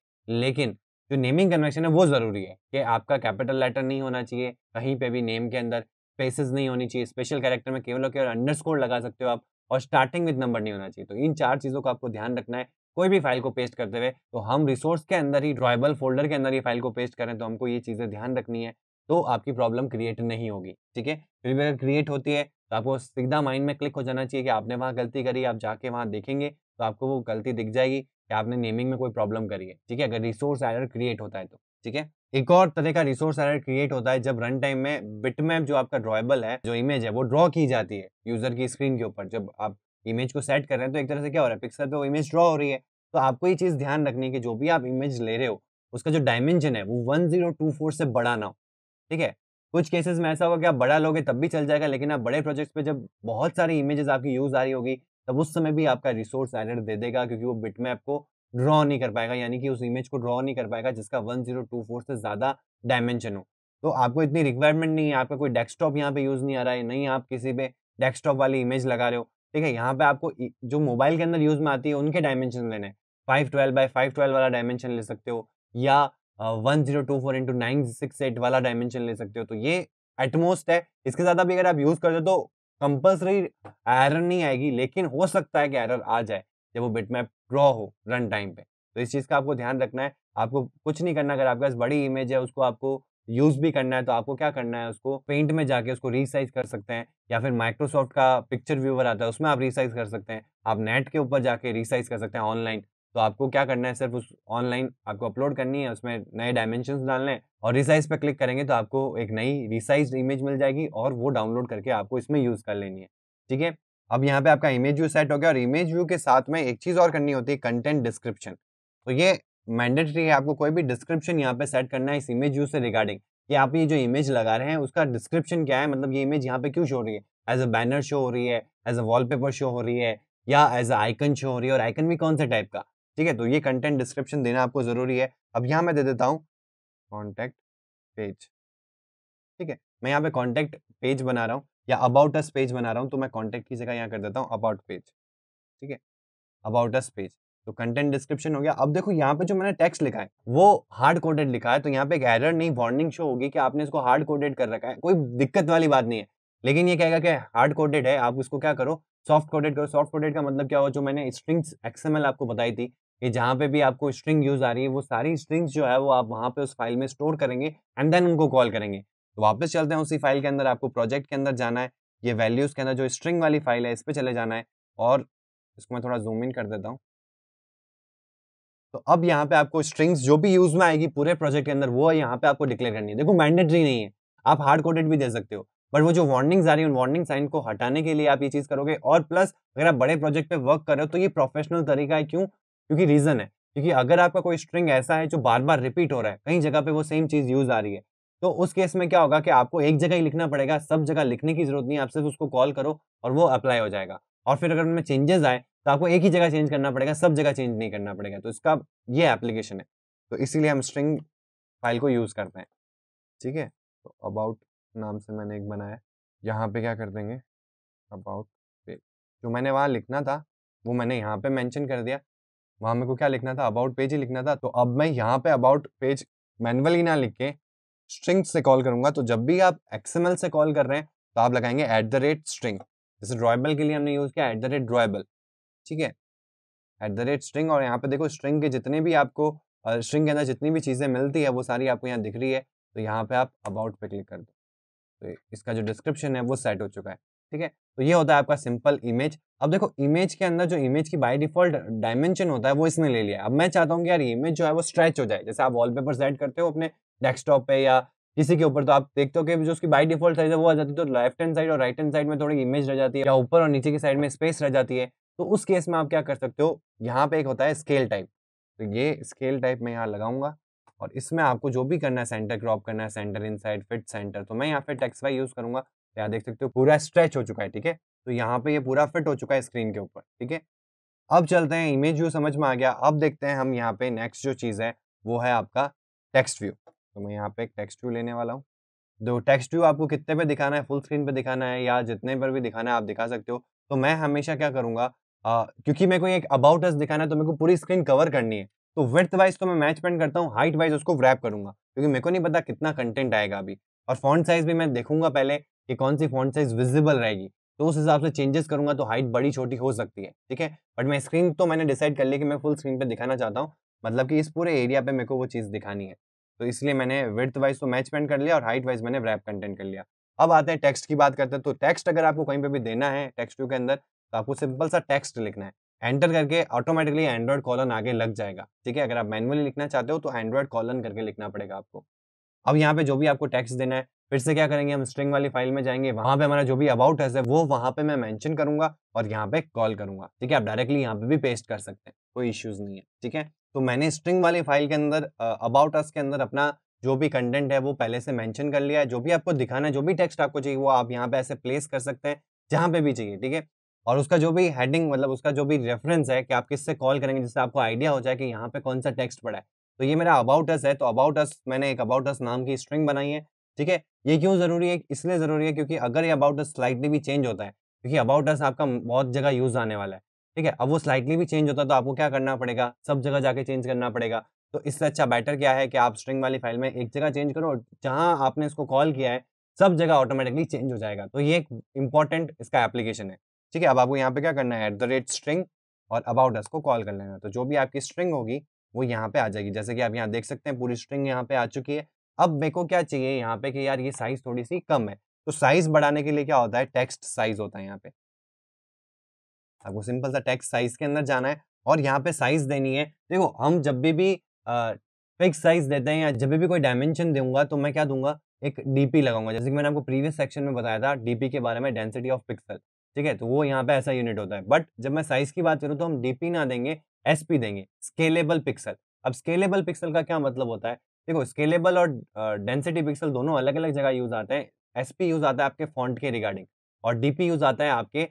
लेकिन जो नेमिंग कन्वेंशन है वो ज़रूरी है कि आपका कैपिटल लेटर नहीं होना चाहिए कहीं पे भी नेम के अंदर स्पेसिस नहीं होनी चाहिए स्पेशल कैरेक्टर में केवल और केवल अंडरस्कोर लगा सकते हो आप और स्टार्टिंग विद नंबर नहीं होना चाहिए तो इन चार चीज़ों का आपको ध्यान रखना है कोई भी फाइल को पेस्ट करते हुए तो हम रिसोर्स के अंदर ही ड्राइबल फोल्डर के अंदर ये फाइल को पेस्ट करें तो हमको ये चीज़ें ध्यान रखनी है तो आपकी प्रॉब्लम क्रिएट नहीं होगी ठीक है फिर भी अगर क्रिएट होती है तो आपको सीधा माइंड में क्लिक हो जाना चाहिए कि आपने वहाँ गलती करी आप जाके वहाँ देखेंगे तो आपको वो गलती दिख जाएगी कि आपने नेमिंग में कोई प्रॉब्लम करी है ठीक है अगर रिसोर्स एरर क्रिएट होता है तो ठीक है एक और तरह का रिसोर्स एरर क्रिएट होता है जब रन टाइम में बिटमैप जो आपका ड्रॉएबल है जो इमेज है वो ड्रॉ की जाती है यूजर की स्क्रीन के ऊपर जब आप इमेज को सेट कर रहे हैं तो एक तरह से क्या हो रहा है पिक्सल पर वो इमेज ड्रॉ हो रही है तो आपको ये चीज़ ध्यान रखनी है कि जो भी आप इमेज ले रहे हो उसका जो डायमेंशन है वो वन से बड़ा ना हो ठीक है कुछ केसेस में ऐसा होगा कि आप बड़ा लोगे तब भी चल जाएगा लेकिन आप बड़े प्रोजेक्ट्स पे जब बहुत सारी इमेजेस आपकी यूज आ रही होगी तब उस समय भी आपका रिसोर्स एरर दे देगा क्योंकि वो बिट में आपको ड्रॉ नहीं कर पाएगा यानी कि उस इमेज को ड्रॉ नहीं कर पाएगा जिसका 1024 से ज़्यादा डायमेंशन हो तो आपको इतनी रिक्वायरमेंट नहीं है आपका कोई डेस्कटॉप यहाँ पे यूज़ नहीं आ रहा है नहीं आप किसी पे डेस्कटॉप वाली इमेज लगा रहे हो ठीक है यहाँ पे आपको जो मोबाइल के अंदर यूज़ में आती है उनके डायमेंशन लेने five twelve by five twelve वाला डायमेंशन ले सकते हो या one zero two four into nine six eight वाला डायमेंशन ले सकते हो तो ये एटमोस्ट है इसके ज्यादा भी अगर आप यूज कर दो तो कंपल्सरी एरर नहीं आएगी लेकिन हो सकता है कि एरर आ जाए जब वो मैप ड्रॉ हो रन टाइम पे तो इस चीज़ का आपको ध्यान रखना है आपको कुछ नहीं करना अगर आपके पास बड़ी इमेज है उसको आपको यूज भी करना है तो आपको क्या करना है उसको पेंट में जाके उसको रीसाइज कर सकते हैं या फिर माइक्रोसॉफ्ट का पिक्चर व्यूवर आता है उसमें आप रीसाइज कर सकते हैं आप नेट के ऊपर जाके रीसाइज कर सकते हैं ऑनलाइन तो आपको क्या करना है सिर्फ उस ऑनलाइन आपको अपलोड करनी है उसमें नए डायमेंशन डालने हैं और रिसाइज पर क्लिक करेंगे तो आपको एक नई रिसाइज इमेज मिल जाएगी और वो डाउनलोड करके आपको इसमें यूज़ कर लेनी है ठीक है अब यहाँ पे आपका इमेज व्यू सेट हो गया और इमेज व्यू के साथ में एक चीज़ और करनी होती है कंटेंट डिस्क्रिप्शन तो ये मैंडेटरी है आपको कोई भी डिस्क्रिप्शन यहाँ पे सेट करना है इस इमेज व्यू से रिगार्डिंग कि आप ये जो इमेज लगा रहे हैं उसका डिस्क्रिप्शन क्या है मतलब ये इमेज यहाँ पे क्यों शो हो रही है एज अ बैनर शो हो रही है एज अ वॉलपेपर शो हो रही है या एज अ आइकन शो हो रही है और आइकन भी कौन से टाइप का ठीक है तो ये कंटेंट डिस्क्रिप्शन देना आपको ज़रूरी है अब यहां मैं दे देता हूँ कॉन्टैक्ट पेज ठीक है मैं यहाँ पे कॉन्टैक्ट पेज बना रहा हूँ या अबाउट अस पेज बना रहा हूँ तो मैं कॉन्टैक्ट की जगह यहाँ कर देता हूँ अबाउट पेज ठीक है अबाउट अस पेज तो कंटेंट डिस्क्रिप्शन हो गया अब देखो यहाँ पे जो मैंने टेक्स्ट लिखा है वो हार्ड कोडेड लिखा है तो यहाँ पे एक एरर नहीं वार्निंग शो होगी कि आपने इसको हार्ड कोडेड कर रखा है कोई दिक्कत वाली बात नहीं है लेकिन ये कहेगा कि हार्ड कोडेड है आप उसको क्या करो सॉफ्ट कोडेड करो सॉफ्ट कोडेड का मतलब क्या हो जो मैंने स्ट्रिंग्स एक्सएमएल आपको बताई थी कि जहाँ पे भी आपको स्ट्रिंग यूज आ रही है वो सारी स्ट्रिंग्स जो है वो आप वहाँ पे उस फाइल में स्टोर करेंगे एंड देन उनको कॉल करेंगे तो वापस चलते हैं उसी फाइल के अंदर आपको प्रोजेक्ट के अंदर जाना है ये वैल्यूज के अंदर जो स्ट्रिंग वाली फाइल है इस पर चले जाना है और इसको मैं थोड़ा जूम इन कर देता हूँ तो अब यहाँ पे आपको स्ट्रिंग्स जो भी यूज में आएगी पूरे प्रोजेक्ट के अंदर वो यहाँ पे आपको डिक्लेयर करनी है देखो मैंडेटरी नहीं है आप हार्ड कोडेड भी दे सकते हो बट वो जो वार्निंग्स आ रही है उन वार्निंग साइन को हटाने के लिए आप ये चीज करोगे और प्लस अगर आप बड़े प्रोजेक्ट पे वर्क कर रहे हो तो ये प्रोफेशनल तरीका है क्यों क्योंकि रीज़न है क्योंकि अगर आपका कोई स्ट्रिंग ऐसा है जो बार बार रिपीट हो रहा है कहीं जगह पे वो सेम चीज़ यूज़ आ रही है तो उस केस में क्या होगा कि आपको एक जगह ही लिखना पड़ेगा सब जगह लिखने की जरूरत नहीं है आप सिर्फ उसको कॉल करो और वो अप्लाई हो जाएगा और फिर अगर उनमें चेंजेस आए तो आपको एक ही जगह चेंज करना पड़ेगा सब जगह चेंज नहीं करना पड़ेगा तो इसका ये एप्लीकेशन है तो इसीलिए हम स्ट्रिंग फाइल को यूज़ करते हैं ठीक है तो अबाउट नाम से मैंने एक बनाया यहाँ पे क्या कर देंगे अबाउट जो मैंने वहाँ लिखना था वो मैंने यहाँ पे मेंशन कर दिया वहाँ मेरे को क्या लिखना था अबाउट पेज ही लिखना था तो अब मैं यहाँ पे अबाउट पेज मैनुअली ना लिख के स्ट्रिंग से कॉल करूंगा तो जब भी आप एक्सएमएल से कॉल कर रहे हैं तो आप लगाएंगे एट द रेट स्ट्रिंग जैसे ड्रॉएबल के लिए हमने यूज़ किया एट द रेट ड्रॉएबल ठीक है एट द रेट स्ट्रिंग और यहाँ पे देखो स्ट्रिंग के जितने भी आपको स्ट्रिंग के अंदर जितनी भी चीज़ें मिलती है वो सारी आपको यहाँ दिख रही है तो यहाँ पे आप अबाउट पे क्लिक कर दो तो इसका जो डिस्क्रिप्शन है वो सेट हो चुका है ठीक है तो ये होता है आपका सिंपल इमेज अब देखो इमेज के अंदर जो इमेज की बाई डिफॉल्ट डायमेंशन होता है वो इसने ले लिया अब मैं चाहता हूँ कि यार इमेज जो है वो स्ट्रेच हो जाए जैसे आप वॉलपेपर सेट करते हो अपने डेस्कटॉप पे या किसी के ऊपर तो आप देखते हो कि जो उसकी बाई डिफॉल्ट साइज है वो आ जाती है तो लेफ्ट हैंड साइड और राइट हैंड साइड में थोड़ी इमेज रह जाती है या ऊपर और नीचे की साइड में स्पेस रह जाती है तो उस केस में आप क्या कर सकते हो यहाँ पे एक होता है स्केल टाइप तो ये स्केल टाइप मैं यहाँ लगाऊंगा और इसमें आपको जो भी करना है सेंटर क्रॉप करना है सेंटर इनसाइड फिट सेंटर तो मैं यहाँ पे टेक्स वाई यूज करूंगा तो यहाँ देख सकते हो पूरा स्ट्रेच हो चुका है ठीक है तो यहाँ पे ये पूरा फिट हो चुका है स्क्रीन के ऊपर ठीक है अब चलते हैं इमेज व्यू समझ में आ गया अब देखते हैं हम यहाँ पे नेक्स्ट जो चीज़ है वो है आपका टेक्स्ट व्यू तो मैं यहाँ पे एक टेक्स्ट व्यू लेने वाला हूँ दो तो टेक्स्ट व्यू आपको कितने पे दिखाना है फुल स्क्रीन पे दिखाना है या जितने पर भी दिखाना है आप दिखा सकते हो तो मैं हमेशा क्या करूँगा क्योंकि मेरे को एक अबाउट अस दिखाना है तो मेरे को पूरी स्क्रीन कवर करनी है तो विथ वाइज तो मैं मैच पेंट करता हूँ हाइट वाइज उसको रैप करूंगा क्योंकि मेरे को नहीं पता कितना कंटेंट आएगा अभी और फॉन्ट साइज भी मैं देखूंगा पहले कि कौन सी फॉन्ट साइज विजिबल रहेगी तो उस हिसाब से चेंजेस करूंगा तो हाइट बड़ी छोटी हो सकती है ठीक है बट मैं स्क्रीन तो मैंने डिसाइड कर लिया कि मैं फुल स्क्रीन पर दिखाना चाहता हूँ मतलब कि इस पूरे एरिया पे मेरे को वो चीज़ दिखानी है तो इसलिए मैंने विर्थ वाइज तो मैच पेंट कर लिया और हाइट वाइज मैंने रैप कंटेंट कर लिया अब आते हैं टेक्स्ट की बात करते हैं तो टेक्स्ट अगर आपको कहीं पर भी देना है टेक्स्ट के अंदर तो आपको सिंपल सा टेक्स्ट लिखना है एंटर करके ऑटोमेटिकली एंड्रॉयड कॉलन आगे लग जाएगा ठीक है अगर आप मैनुअली लिखना चाहते हो तो एंड्रॉयड कॉलन करके लिखना पड़ेगा आपको अब यहाँ पे जो भी आपको टैक्स देना है फिर से क्या करेंगे हम स्ट्रिंग वाली फाइल में जाएंगे वहां पे हमारा जो भी अबाउट है वो वहां पे मैं मेंशन करूंगा और यहाँ पे कॉल करूंगा ठीक है आप डायरेक्टली यहाँ पे भी पेस्ट कर सकते हैं कोई इश्यूज नहीं है ठीक है तो मैंने स्ट्रिंग वाली फाइल के अंदर अबाउट अस के अंदर अपना जो भी कंटेंट है वो पहले से मैंशन कर लिया है जो भी आपको दिखाना जो भी टेक्स्ट आपको चाहिए वो आप यहाँ पे ऐसे प्लेस कर सकते हैं जहाँ पे भी चाहिए ठीक है और उसका जो भी हेडिंग मतलब उसका जो भी रेफरेंस है कि आप किससे कॉल करेंगे जिससे आपको आइडिया हो जाए कि यहाँ पे कौन सा टेक्स्ट पड़ा है तो ये मेरा अबाउट अस है तो अबाउट अस मैंने एक अबाउट अस नाम की स्ट्रिंग बनाई है ठीक है ये क्यों जरूरी है इसलिए जरूरी है क्योंकि अगर ये अबाउट अस स्लाइटली भी चेंज होता है क्योंकि अबाउट अस आपका बहुत जगह यूज आने वाला है ठीक है अब वो स्लाइटली भी चेंज होता है तो आपको क्या करना पड़ेगा सब जगह जाके चेंज करना पड़ेगा तो इससे अच्छा बेटर क्या है कि आप स्ट्रिंग वाली फाइल में एक जगह चेंज करो जहाँ आपने इसको कॉल किया है सब जगह ऑटोमेटिकली चेंज हो जाएगा तो ये एक इंपॉर्टेंट इसका एप्लीकेशन है ठीक है अब आपको यहाँ पे क्या करना है एट द रेट स्ट्रिंग और अबाउट अस को कॉल कर लेना तो जो भी आपकी स्ट्रिंग होगी वो यहाँ पे आ जाएगी जैसे कि आप यहाँ देख सकते हैं पूरी स्ट्रिंग यहाँ पे आ चुकी है अब मेरे को क्या चाहिए यहाँ पे कि यार ये साइज थोड़ी सी कम है तो साइज बढ़ाने के लिए क्या होता है टेक्स्ट साइज होता है यहाँ पे आपको सिंपल सा टेक्स्ट साइज के अंदर जाना है और यहाँ पे साइज देनी है देखो हम जब भी भी फिक्स साइज देते हैं या जब भी कोई डायमेंशन दूंगा तो मैं क्या दूंगा एक डीपी लगाऊंगा जैसे कि मैंने आपको प्रीवियस सेक्शन में बताया था डीपी के बारे में डेंसिटी ऑफ पिक्सल ठीक है तो वो यहाँ पे ऐसा यूनिट होता है बट जब मैं साइज की बात करूँ तो हम डीपी ना देंगे एसपी देंगे स्केलेबल पिक्सल अब स्केलेबल पिक्सल का क्या मतलब होता है देखो स्केलेबल और डेंसिटी पिक्सल दोनों अलग अलग जगह यूज आते हैं एस पी यूज आता है आपके फॉन्ट के रिगार्डिंग और डी पी यूज आता है आपके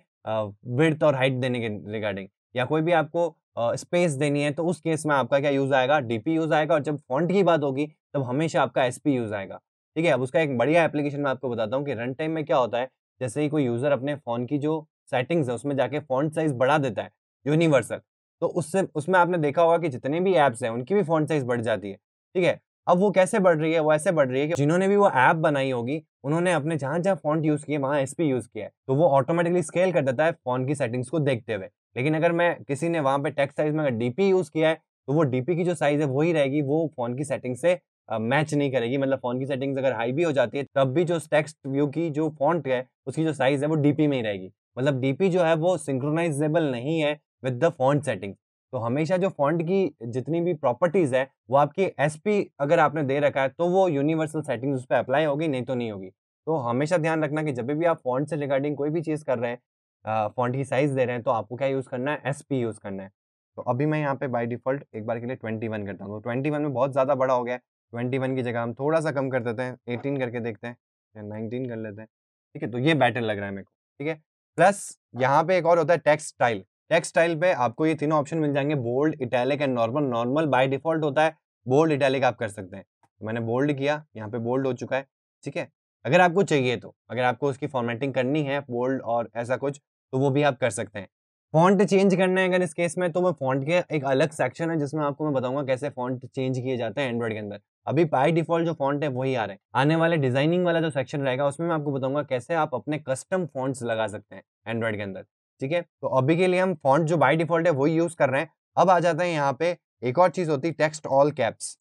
विर्थ और हाइट देने के रिगार्डिंग या कोई भी आपको स्पेस देनी है तो उस केस में आपका क्या यूज आएगा डीपी यूज आएगा और जब फॉन्ट की बात होगी तब हमेशा आपका एस यूज आएगा ठीक है अब उसका एक बढ़िया एप्लीकेशन मैं आपको बताता हूँ कि रन टाइम में क्या होता है जैसे ही कोई यूजर अपने फोन की जो सेटिंग्स है उसमें जाके फॉन्ट साइज बढ़ा देता है यूनिवर्सल तो उससे उसमें आपने देखा होगा कि जितने भी ऐप्स हैं उनकी भी फॉन्ट साइज बढ़ जाती है ठीक है अब वो कैसे बढ़ रही है वो ऐसे बढ़ रही है कि जिन्होंने भी वो ऐप बनाई होगी उन्होंने अपने जहां जहां फॉन्ट यूज किए वहां एसपी यूज किया है तो वो ऑटोमेटिकली स्केल कर देता है फ़ोन की सेटिंग्स को देखते हुए लेकिन अगर मैं किसी ने वहां पे टेक्स्ट साइज में अगर डीपी यूज किया है तो वो डीपी की जो साइज है वही रहेगी वो फ़ोन की सेटिंग से मैच uh, नहीं करेगी मतलब फोन की सेटिंग्स अगर हाई भी हो जाती है तब भी जो टेक्स्ट व्यू की जो फॉन्ट है उसकी जो साइज है वो डीपी में ही रहेगी मतलब डीपी जो है वो सिंक्रोनाइजेबल नहीं है विद द फॉन्ट सेटिंग तो हमेशा जो फॉन्ट की जितनी भी प्रॉपर्टीज़ है वो आपकी एस अगर आपने दे रखा है तो वो यूनिवर्सल सेटिंग्स उस पर अप्लाई होगी नहीं तो नहीं होगी तो हमेशा ध्यान रखना कि जब भी आप फॉन्ट से रिगार्डिंग कोई भी चीज़ कर रहे हैं फॉन्ट की साइज़ दे रहे हैं तो आपको क्या यूज़ करना है एस यूज़ करना है तो अभी मैं यहाँ पे बाय डिफ़ॉल्ट एक बार के लिए वन करता हूँ तो वन में बहुत ज़्यादा बड़ा हो गया ट्वेंटी वन की जगह हम थोड़ा सा कम कर देते हैं एटीन करके देखते हैं या नाइनटीन कर लेते हैं ठीक है तो ये बेटर लग रहा है मेरे को ठीक है प्लस यहाँ पे एक और होता है टेक्स्ट स्टाइल टेक्सटाइल पे आपको ये तीनों ऑप्शन मिल जाएंगे bold italic and normal normal by default होता है बोल्ड इटैलिक आप कर सकते हैं मैंने बोल्ड किया यहाँ पे बोल्ड हो चुका है ठीक है अगर आपको चाहिए तो अगर आपको उसकी फॉर्मेटिंग करनी है बोल्ड और ऐसा कुछ तो वो भी आप कर सकते हैं फॉन्ट चेंज करना है अगर इस केस में तो मैं फॉन्ट के एक अलग सेक्शन है जिसमें आपको मैं बताऊंगा कैसे फॉन्ट चेंज किए जाते हैं एंड्रॉइड के अंदर अभी पाई डिफॉल्ट जो फॉन्ट है वही आ रहे हैं आने वाले डिजाइनिंग वाला जो सेक्शन रहेगा उसमें मैं आपको बताऊंगा कैसे आप अपने कस्टम फॉन्ट्स लगा सकते हैं एंड्रॉइड के अंदर ठीक है तो अभी के लिए हम फॉन्ट जो बाई डिफॉल्ट है वही यूज कर रहे हैं अब आ जाता है यहाँ पे एक और चीज होती है टेक्स्ट ऑल कैप्स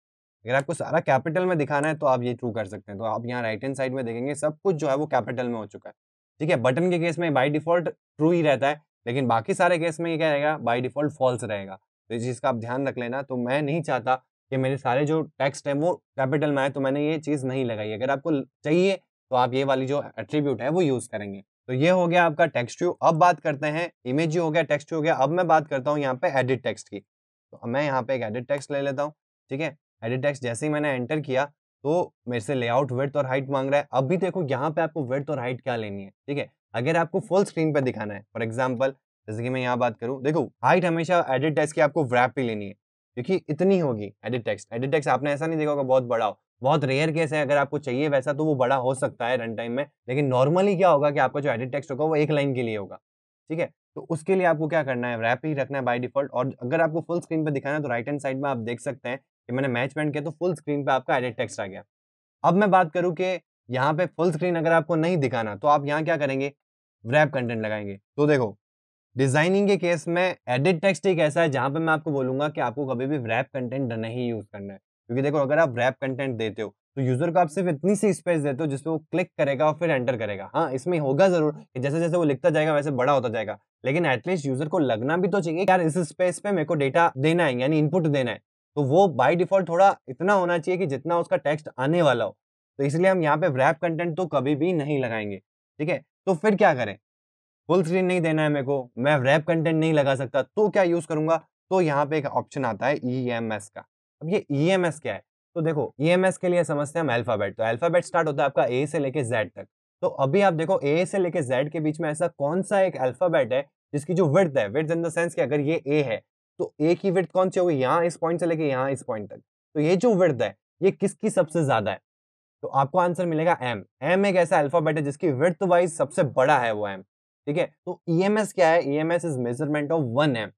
अगर आपको सारा कैपिटल में दिखाना है तो आप ये ट्रू कर सकते हैं तो आप यहाँ राइट हैंड साइड में देखेंगे सब कुछ जो है वो कैपिटल में हो चुका है ठीक है बटन के केस में बाई डिफॉल्ट ट्रू ही रहता है लेकिन बाकी सारे केस में ये क्या रहेगा बाई डिफॉल्ट फॉल्स रहेगा तो इस चीज़ का आप ध्यान रख लेना तो मैं नहीं चाहता कि मेरे सारे जो टेक्स्ट है वो कैपिटल में आए तो मैंने ये चीज़ नहीं लगाई अगर आपको चाहिए तो आप ये वाली जो एट्रीब्यूट है वो यूज़ करेंगे तो ये हो गया आपका टेक्स्ट व्यू अब बात करते हैं इमेज हो गया टेक्स्ट व्यू हो गया अब मैं बात करता हूँ यहाँ पे एडिट टेक्स्ट की तो मैं यहाँ पे एक एडिट टेक्स्ट ले लेता हूँ ठीक है एडिट टेक्स्ट जैसे ही मैंने एंटर किया तो मेरे से लेआउट वेथ और हाइट मांग रहा है अब भी देखो यहाँ पे आपको वेथ और हाइट क्या लेनी है ठीक है अगर आपको फुल स्क्रीन पर दिखाना है फॉर एग्जाम्पल जैसे कि मैं यहाँ बात करूँ देखो हाइट हमेशा एडिट टेक्स की आपको व्रैप ही लेनी है क्योंकि इतनी होगी एडिट टेक्स एडिट टेक्स आपने ऐसा नहीं देखा होगा बहुत बड़ा हो बहुत रेयर केस है अगर आपको चाहिए वैसा तो वो बड़ा हो सकता है रन टाइम में लेकिन नॉर्मली क्या होगा कि आपका जो एडिट टेक्स्ट होगा वो एक लाइन के लिए होगा ठीक है तो उसके लिए आपको क्या करना है रैप ही रखना है बाय डिफॉल्ट और अगर आपको फुल स्क्रीन पर दिखाना है तो राइट हैंड साइड में आप देख सकते हैं कि मैंने मैच पेंट किया तो फुल स्क्रीन पर आपका एडिट टेक्स्ट आ गया अब मैं बात करूँ कि यहाँ पे फुल स्क्रीन अगर आपको नहीं दिखाना तो आप यहाँ क्या करेंगे रैप कंटेंट लगाएंगे तो देखो डिजाइनिंग के केस में एडिट टेक्स्ट एक ऐसा है जहाँ पे मैं आपको बोलूंगा कि आपको कभी भी रैप कंटेंट नहीं यूज करना है क्योंकि देखो अगर आप रैप कंटेंट देते हो तो यूजर को आप सिर्फ इतनी सी स्पेस देते हो जिसमें वो क्लिक करेगा और फिर एंटर करेगा हाँ इसमें होगा जरूर कि जैसे जैसे वो लिखता जाएगा वैसे बड़ा होता जाएगा लेकिन एटलीस्ट यूजर को लगना भी तो चाहिए यार इस स्पेस पे मेरे को डेटा देना है यानी इनपुट देना है तो वो बाई डिफॉल्ट थोड़ा इतना होना चाहिए कि जितना उसका टेक्स्ट आने वाला हो तो इसलिए हम यहाँ पे रैप कंटेंट तो कभी भी नहीं लगाएंगे ठीक है तो फिर क्या करें फुल स्क्रीन नहीं देना है मेरे को मैं रैप कंटेंट नहीं लगा सकता तो क्या यूज करूंगा तो यहाँ पे एक ऑप्शन आता है ई e का अब ये ई e क्या है तो देखो ई e के लिए समझते हैं हम अल्फाबेट तो अल्फाबेट स्टार्ट होता है आपका ए से लेके जेड तक तो अभी आप देखो ए से लेके जेड के बीच में ऐसा कौन सा एक अल्फाबेट है जिसकी जो विर्थ है विर्थ इन द सेंस कि अगर ये ए है तो ए की विर्थ कौन सी होगी यहाँ इस पॉइंट से लेके यहाँ इस पॉइंट तक तो ये जो विर्थ है ये किसकी सबसे ज्यादा है तो आपको आंसर मिलेगा एम एम एक ऐसा अल्फाबेट है जिसकी विर्थ वाइज सबसे बड़ा है वो एम ठीक है तो ई e क्या है E M S is measurement of one M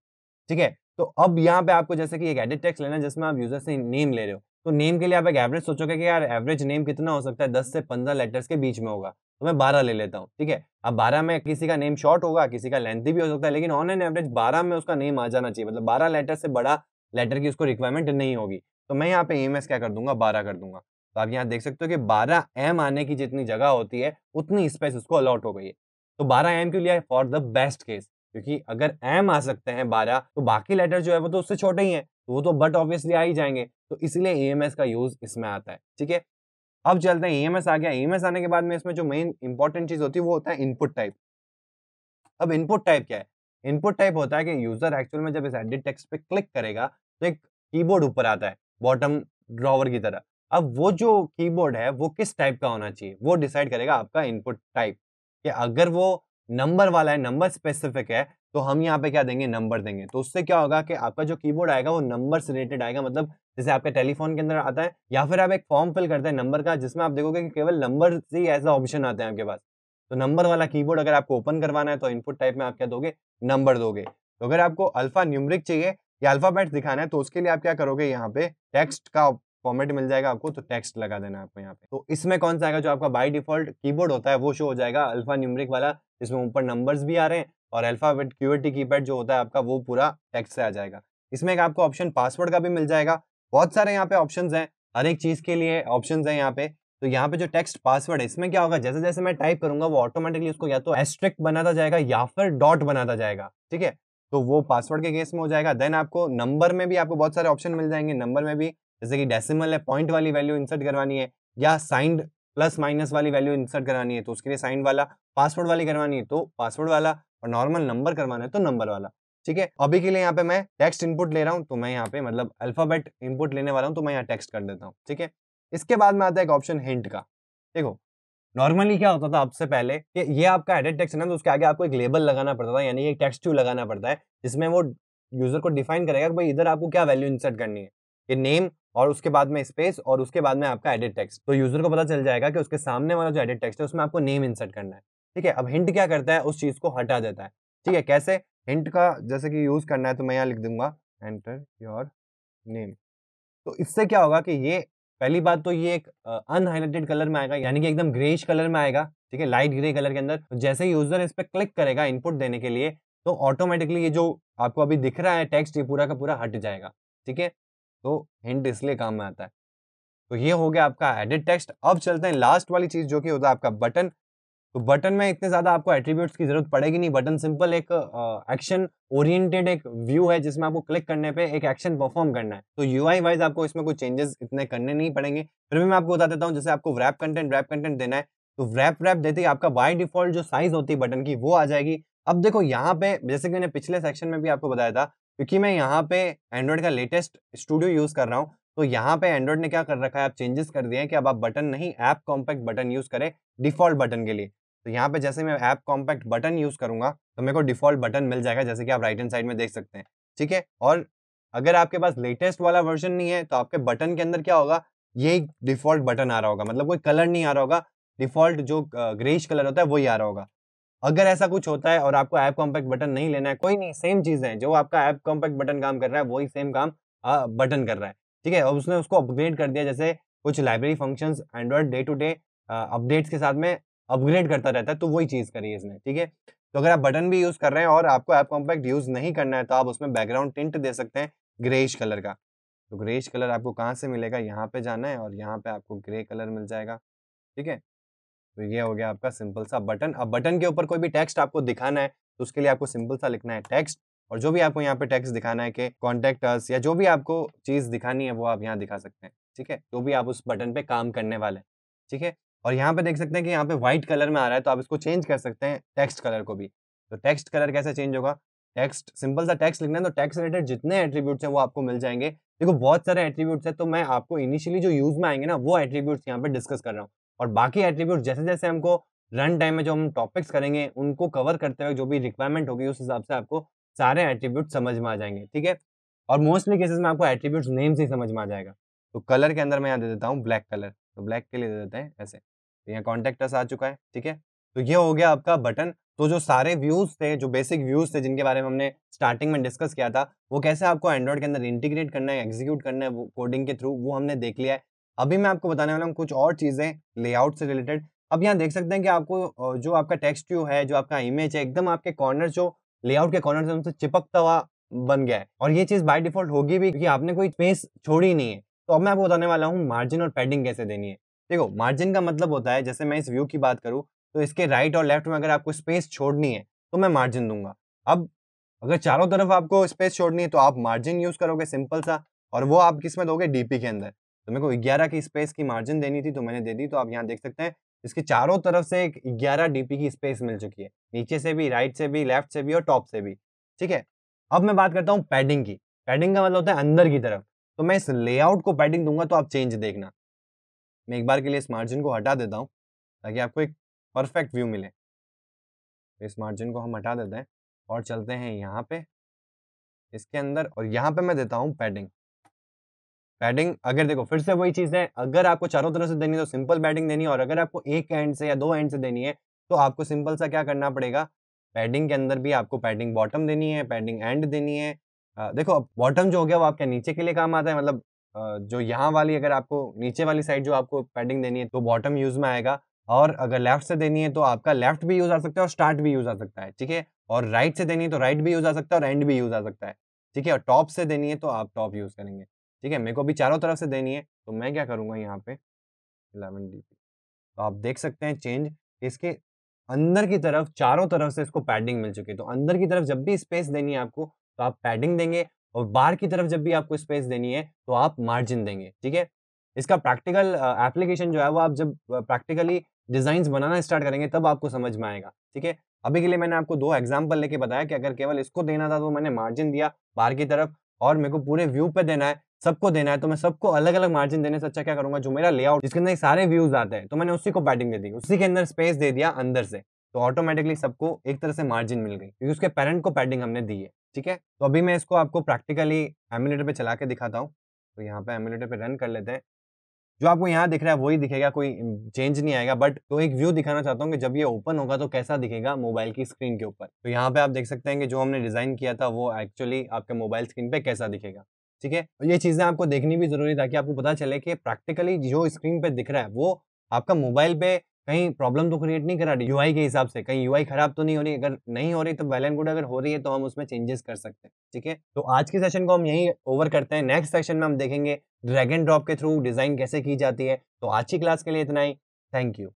ठीक है तो अब यहाँ पे आपको जैसे कि एक एडिट टेक्स लेना है जिसमें आप यूजर से नेम ले रहे हो तो नेम के लिए आप एक एवरेज सोचोगे कि यार एवरेज नेम कितना हो सकता है दस से पंद्रह लेटर्स के बीच में होगा तो मैं बारह ले लेता हूँ ठीक है अब बारह में किसी का नेम शॉर्ट होगा किसी का लेंथी भी हो सकता है लेकिन ऑन एन एवरेज बारह में उसका नेम आ जाना चाहिए मतलब बारह लेटर से बड़ा लेटर की उसको रिक्वायरमेंट नहीं होगी तो मैं यहाँ पे एम क्या कर दूंगा बारह कर दूंगा तो आप यहाँ देख सकते हो कि बारह एम आने की जितनी जगह होती है उतनी स्पेस उसको अलॉट हो गई है तो बारह एम क्यों लिया फॉर द बेस्ट केस क्योंकि अगर एम आ सकते हैं बारह तो बाकी लेटर जो है वो तो उससे छोटे ही हैं तो वो तो बट ऑब्वियसली आ ही जाएंगे तो इसलिए ई का यूज इसमें आता है ठीक है अब चलते हैं ई आ गया ई आने के बाद में इसमें जो मेन इंपॉर्टेंट चीज होती है वो होता है इनपुट टाइप अब इनपुट टाइप क्या है इनपुट टाइप होता है कि यूजर एक्चुअल में जब इस एडिट टेक्स्ट पे क्लिक करेगा तो एक कीबोर्ड ऊपर आता है बॉटम ड्रॉवर की तरह अब वो जो कीबोर्ड है वो किस टाइप का होना चाहिए वो डिसाइड करेगा आपका इनपुट टाइप कि अगर वो नंबर वाला है नंबर स्पेसिफिक है तो हम यहाँ पे क्या देंगे नंबर देंगे तो उससे क्या होगा कि आपका जो कीबोर्ड आएगा वो नंबर से रिलेटेड आएगा मतलब जैसे आपके टेलीफोन के अंदर आता है या फिर आप एक फॉर्म फिल करते हैं नंबर का जिसमें आप देखोगे कि केवल नंबर से ही ऐसा ऑप्शन आते हैं आपके पास तो नंबर वाला कीबोर्ड अगर आपको ओपन करवाना है तो इनपुट टाइप में आप क्या दोगे नंबर दोगे तो अगर आपको अल्फा न्यूमरिक चाहिए या अल्फाबेट दिखाना है तो उसके लिए आप क्या करोगे यहाँ पे टेक्स्ट का फॉर्मेट मिल जाएगा आपको तो टेक्स्ट लगा देना आपको यहाँ पे तो इसमें कौन सा आएगा जो आपका बाई डिफॉल्ट कीबोर्ड होता है वो शो हो जाएगा अल्फा न्यूमरिक वाला जिसमें ऊपर नंबर्स भी आ रहे हैं और अल्फाबेट क्यूएटी कीपैड जो होता है आपका वो पूरा टेक्स्ट से आ जाएगा इसमें एक आपको ऑप्शन पासवर्ड का भी मिल जाएगा बहुत सारे यहाँ पे ऑप्शन है हर एक चीज़ के लिए ऑप्शन है यहाँ पे तो यहाँ पे जो टेक्स्ट पासवर्ड है इसमें क्या होगा जैसे जैसे मैं टाइप करूंगा वो ऑटोमेटिकली उसको या तो एस्ट्रिक बनाता जाएगा या फिर डॉट बनाता जाएगा ठीक है तो वो पासवर्ड के केस में हो जाएगा देन आपको नंबर में भी आपको बहुत सारे ऑप्शन मिल जाएंगे नंबर में भी जैसे कि डेसिमल है पॉइंट वाली वैल्यू इंसर्ट करवानी है या साइंड प्लस माइनस वाली वैल्यू इंसर्ट करानी है तो उसके लिए साइंड वाला पासवर्ड वाली करवानी है तो पासवर्ड वाला और नॉर्मल नंबर करवाना है तो नंबर वाला ठीक है अभी के लिए यहाँ पे मैं टेक्स्ट इनपुट ले रहा हूँ तो मैं यहाँ पे मतलब अल्फाबेट इनपुट लेने वाला हूँ तो मैं यहाँ टेक्स्ट कर देता हूँ ठीक है इसके बाद में आता है एक ऑप्शन हिंट का देखो नॉर्मली क्या होता था आपसे पहले कि ये आपका एडेड टेक्स्ट है ना तो उसके आगे आपको एक लेबल लगाना पड़ता था यानी एक टेक्स्ट लगाना पड़ता है जिसमें वो यूजर को डिफाइन करेगा कि भाई इधर आपको क्या वैल्यू इंसर्ट करनी है ये नेम और उसके बाद में स्पेस और उसके बाद में आपका एडिट टेक्स्ट तो यूजर को पता चल जाएगा कि उसके सामने वाला जो एडिट टेक्स्ट है उसमें आपको नेम इंसर्ट करना है ठीक है अब हिंट क्या करता है उस चीज को हटा देता है ठीक है कैसे हिंट का जैसे कि यूज करना है तो मैं यहाँ लिख दूंगा एंटर योर नेम तो इससे क्या होगा कि ये पहली बात तो ये एक अनहाइलाइटेड कलर में आएगा यानी कि एकदम ग्रेश कलर में आएगा ठीक है लाइट ग्रे कलर के अंदर तो जैसे ही यूजर इस पर क्लिक करेगा इनपुट देने के लिए तो ऑटोमेटिकली ये जो आपको अभी दिख रहा है टेक्स्ट ये पूरा का पूरा हट जाएगा ठीक है तो हिंट इसलिए काम में आता है तो ये हो गया आपका एडिट टेक्स्ट अब चलते हैं लास्ट वाली चीज जो कि होता है आपका बटन तो बटन में इतने ज्यादा आपको एट्रीब्यूट्स की जरूरत पड़ेगी नहीं बटन सिंपल एक एक्शन ओरिएंटेड एक व्यू है जिसमें आपको क्लिक करने पे एक एक्शन परफॉर्म करना है तो यूआई वाइज आपको इसमें कोई चेंजेस इतने करने नहीं पड़ेंगे फिर भी मैं आपको बता देता हूँ जैसे आपको रैप कंटेंट रैप कंटेंट देना है तो रैप रैप देते ही आपका बाई डिफॉल्ट जो साइज होती है बटन की वो आ जाएगी अब देखो यहाँ पे जैसे कि मैंने पिछले सेक्शन में भी आपको बताया था क्योंकि मैं यहाँ पे एंड्रॉयड का लेटेस्ट स्टूडियो यूज़ कर रहा हूँ तो यहाँ पे एंड्रॉयड ने क्या कर रखा है आप चेंजेस कर दिए हैं कि अब आप बटन नहीं ऐप कॉम्पैक्ट बटन यूज़ करें डिफ़ॉल्ट बटन के लिए तो यहाँ पे जैसे मैं ऐप कॉम्पैक्ट बटन यूज़ करूँगा तो मेरे को डिफ़ॉल्ट बटन मिल जाएगा जैसे कि आप राइट हैंड साइड में देख सकते हैं ठीक है और अगर आपके पास लेटेस्ट वाला वर्जन नहीं है तो आपके बटन के अंदर क्या होगा यही डिफ़ॉल्ट बटन आ रहा होगा मतलब कोई कलर नहीं आ रहा होगा डिफ़ॉल्ट जो ग्रेस कलर होता है वही आ रहा होगा अगर ऐसा कुछ होता है और आपको ऐप कॉम्पैक्ट बटन नहीं लेना है कोई नहीं सेम चीज़ है जो आपका ऐप कॉम्पैक्ट बटन काम कर रहा है वही सेम काम बटन कर रहा है ठीक है और उसने उसको अपग्रेड कर दिया जैसे कुछ library function Android day to day updates के साथ में अपग्रेड करता रहता है तो वही चीज़ करी है इसने ठीक है तो अगर आप बटन भी यूज़ कर रहे हैं और आपको ऐप कॉम्पैक्ट यूज़ नहीं करना है तो आप उसमें बैकग्राउंड टिंट दे सकते हैं ग्रेइश कलर का तो ग्रेइश कलर आपको कहाँ से मिलेगा यहाँ पे जाना है और यहाँ पे आपको ग्रे कलर मिल जाएगा ठीक है तो ये हो गया आपका सिंपल सा बटन अब बटन के ऊपर कोई भी टेक्स्ट आपको दिखाना है तो उसके लिए आपको सिंपल सा लिखना है टेक्स्ट और जो भी आपको यहाँ पे टेक्स्ट दिखाना है कि कॉन्टेक्ट अस या जो भी आपको चीज़ दिखानी है वो आप यहाँ दिखा सकते हैं ठीक है जो तो भी आप उस बटन पे काम करने वाले हैं ठीक है और यहाँ पे देख सकते हैं कि यहाँ पे व्हाइट कलर में आ रहा है तो आप इसको चेंज कर सकते हैं टेक्स्ट कलर को भी तो टेक्स्ट कलर कैसे चेंज होगा टेक्स्ट सिंपल सा टेक्स्ट लिखना है तो टेक्स्ट रिलेटेड जितने एट्रीब्यूट है वो आपको मिल जाएंगे देखो बहुत सारे एट्रीब्यूट्स है तो मैं आपको इनिशियली जो यूज में आएंगे ना वो एट्रीब्यूट यहाँ पे डिस्कस कर रहा हूँ और बाकी एट्रीब्यूट जैसे जैसे हमको रन टाइम में जो हम टॉपिक्स करेंगे उनको कवर करते हुए जो भी रिक्वायरमेंट होगी उस हिसाब से आपको सारे एट्रीब्यूट समझ में आ जाएंगे ठीक है और मोस्टली केसेस में आपको एट्रीब्यूट से ही समझ में आ जाएगा तो कलर के अंदर मैं यहाँ दे देता हूँ ब्लैक कलर तो ब्लैक के लिए दे देते हैं ऐसे तो यहाँ कॉन्टेक्टर्स आ चुका है ठीक है तो ये हो गया आपका बटन तो जो सारे व्यूज थे जो बेसिक व्यूज थे जिनके बारे में हमने स्टार्टिंग में डिस्कस किया था वो कैसे आपको एंड्रॉइड के अंदर इंटीग्रेट करना है एग्जीक्यूट करना है कोडिंग के थ्रू वो हमने देख लिया है अभी मैं आपको बताने वाला हूँ कुछ और चीज़ें लेआउट से रिलेटेड अब यहाँ देख सकते हैं कि आपको जो आपका टेक्स्ट व्यू है जो आपका इमेज है एकदम आपके कॉर्नर जो लेआउट के कॉर्नर से उनसे चिपकता हुआ बन गया है और ये चीज़ बाय डिफॉल्ट होगी भी क्योंकि आपने कोई स्पेस छोड़ी नहीं है तो अब मैं आपको बताने वाला हूँ मार्जिन और पैडिंग कैसे देनी है देखो मार्जिन का मतलब होता है जैसे मैं इस व्यू की बात करूँ तो इसके राइट और लेफ्ट में अगर आपको स्पेस छोड़नी है तो मैं मार्जिन दूंगा अब अगर चारों तरफ आपको स्पेस छोड़नी है तो आप मार्जिन यूज करोगे सिंपल सा और वो आप किस में दोगे डीपी के अंदर तो मेरे को ग्यारह की स्पेस की मार्जिन देनी थी तो मैंने दे दी तो आप यहाँ देख सकते हैं इसके चारों तरफ से एक ग्यारह डीपी की स्पेस मिल चुकी है नीचे से भी राइट से भी लेफ्ट से भी और टॉप से भी ठीक है अब मैं बात करता हूँ पैडिंग की पैडिंग का मतलब होता है अंदर की तरफ तो मैं इस लेआउट को पैडिंग दूंगा तो आप चेंज देखना मैं एक बार के लिए इस मार्जिन को हटा देता हूँ ताकि आपको एक परफेक्ट व्यू मिले इस मार्जिन को हम हटा देते हैं और चलते हैं यहाँ पे इसके अंदर और यहाँ पे मैं देता हूँ पैडिंग बैटिंग अगर देखो फिर से वही चीज़ है अगर आपको चारों तरफ से देनी है तो सिंपल बैटिंग देनी है और अगर आपको एक एंड से या दो एंड से देनी है तो आपको सिंपल सा क्या करना पड़ेगा बैटिंग के अंदर भी आपको बैटिंग बॉटम देनी है बैटिंग एंड देनी है आ, देखो अब बॉटम जो हो गया वो आपके नीचे के लिए काम आता है मतलब आ, जो यहाँ वाली अगर आपको नीचे वाली साइड जो आपको बैटिंग देनी है तो बॉटम यूज़ में आएगा और अगर लेफ्ट से देनी है तो आपका लेफ्ट भी यूज़ आ सकता है और स्टार्ट भी यूज़ आ सकता है ठीक है और राइट से देनी है तो राइट भी यूज़ आ सकता है और एंड भी यूज़ आ सकता है ठीक है और टॉप से देनी है तो आप टॉप यूज़ करेंगे ठीक है मेरे को अभी चारों तरफ से देनी है तो मैं क्या करूँगा यहाँ पे इलेवन डी तो आप देख सकते हैं चेंज इसके अंदर की तरफ चारों तरफ से इसको पैडिंग मिल चुकी है तो अंदर की तरफ जब भी स्पेस देनी है आपको तो आप पैडिंग देंगे और बाहर की तरफ जब भी आपको स्पेस देनी है तो आप मार्जिन देंगे ठीक है इसका प्रैक्टिकल एप्लीकेशन जो है वो आप जब प्रैक्टिकली डिजाइन बनाना स्टार्ट करेंगे तब आपको समझ में आएगा ठीक है अभी के लिए मैंने आपको दो एग्जाम्पल लेके बताया कि अगर केवल इसको देना था तो मैंने मार्जिन दिया बाहर की तरफ और मेरे को पूरे व्यू पे देना है सबको देना है तो मैं सबको अलग अलग मार्जिन देने से अच्छा क्या करूंगा जो मेरा लेआउट जिसके अंदर सारे व्यूज आते हैं तो मैंने उसी को बैटिंग दे दी उसी के अंदर स्पेस दे दिया अंदर से तो ऑटोमेटिकली सबको एक तरह से मार्जिन मिल गई क्योंकि उसके पेरेंट को पैडिंग हमने दी है ठीक है तो अभी मैं इसको आपको प्रैक्टिकली एम्यूलेटर पे चला के दिखाता हूँ तो यहाँ पे एम्यूलेटर पे रन कर लेते हैं जो आपको यहाँ दिख रहा है वही दिखेगा कोई चेंज नहीं आएगा बट तो एक व्यू दिखाना चाहता हूँ कि जब ये ओपन होगा तो कैसा दिखेगा मोबाइल की स्क्रीन के ऊपर तो यहाँ पे आप देख सकते हैं कि जो हमने डिजाइन किया था वो एक्चुअली आपके मोबाइल स्क्रीन पे कैसा दिखेगा ठीक है ये चीज़ें आपको देखनी भी ज़रूरी ताकि आपको पता चले कि प्रैक्टिकली जो स्क्रीन पे दिख रहा है वो आपका मोबाइल पे कहीं प्रॉब्लम तो क्रिएट नहीं करा रही यूआई के हिसाब से कहीं यूआई खराब तो नहीं हो रही अगर नहीं हो रही तो वेल एंड गुड अगर हो रही है तो हम उसमें चेंजेस कर सकते हैं ठीक है तो आज के सेशन को हम यही ओवर करते हैं नेक्स्ट सेशन में हम देखेंगे ड्रैगन ड्रॉप के थ्रू डिज़ाइन कैसे की जाती है तो आज की क्लास के लिए इतना ही थैंक यू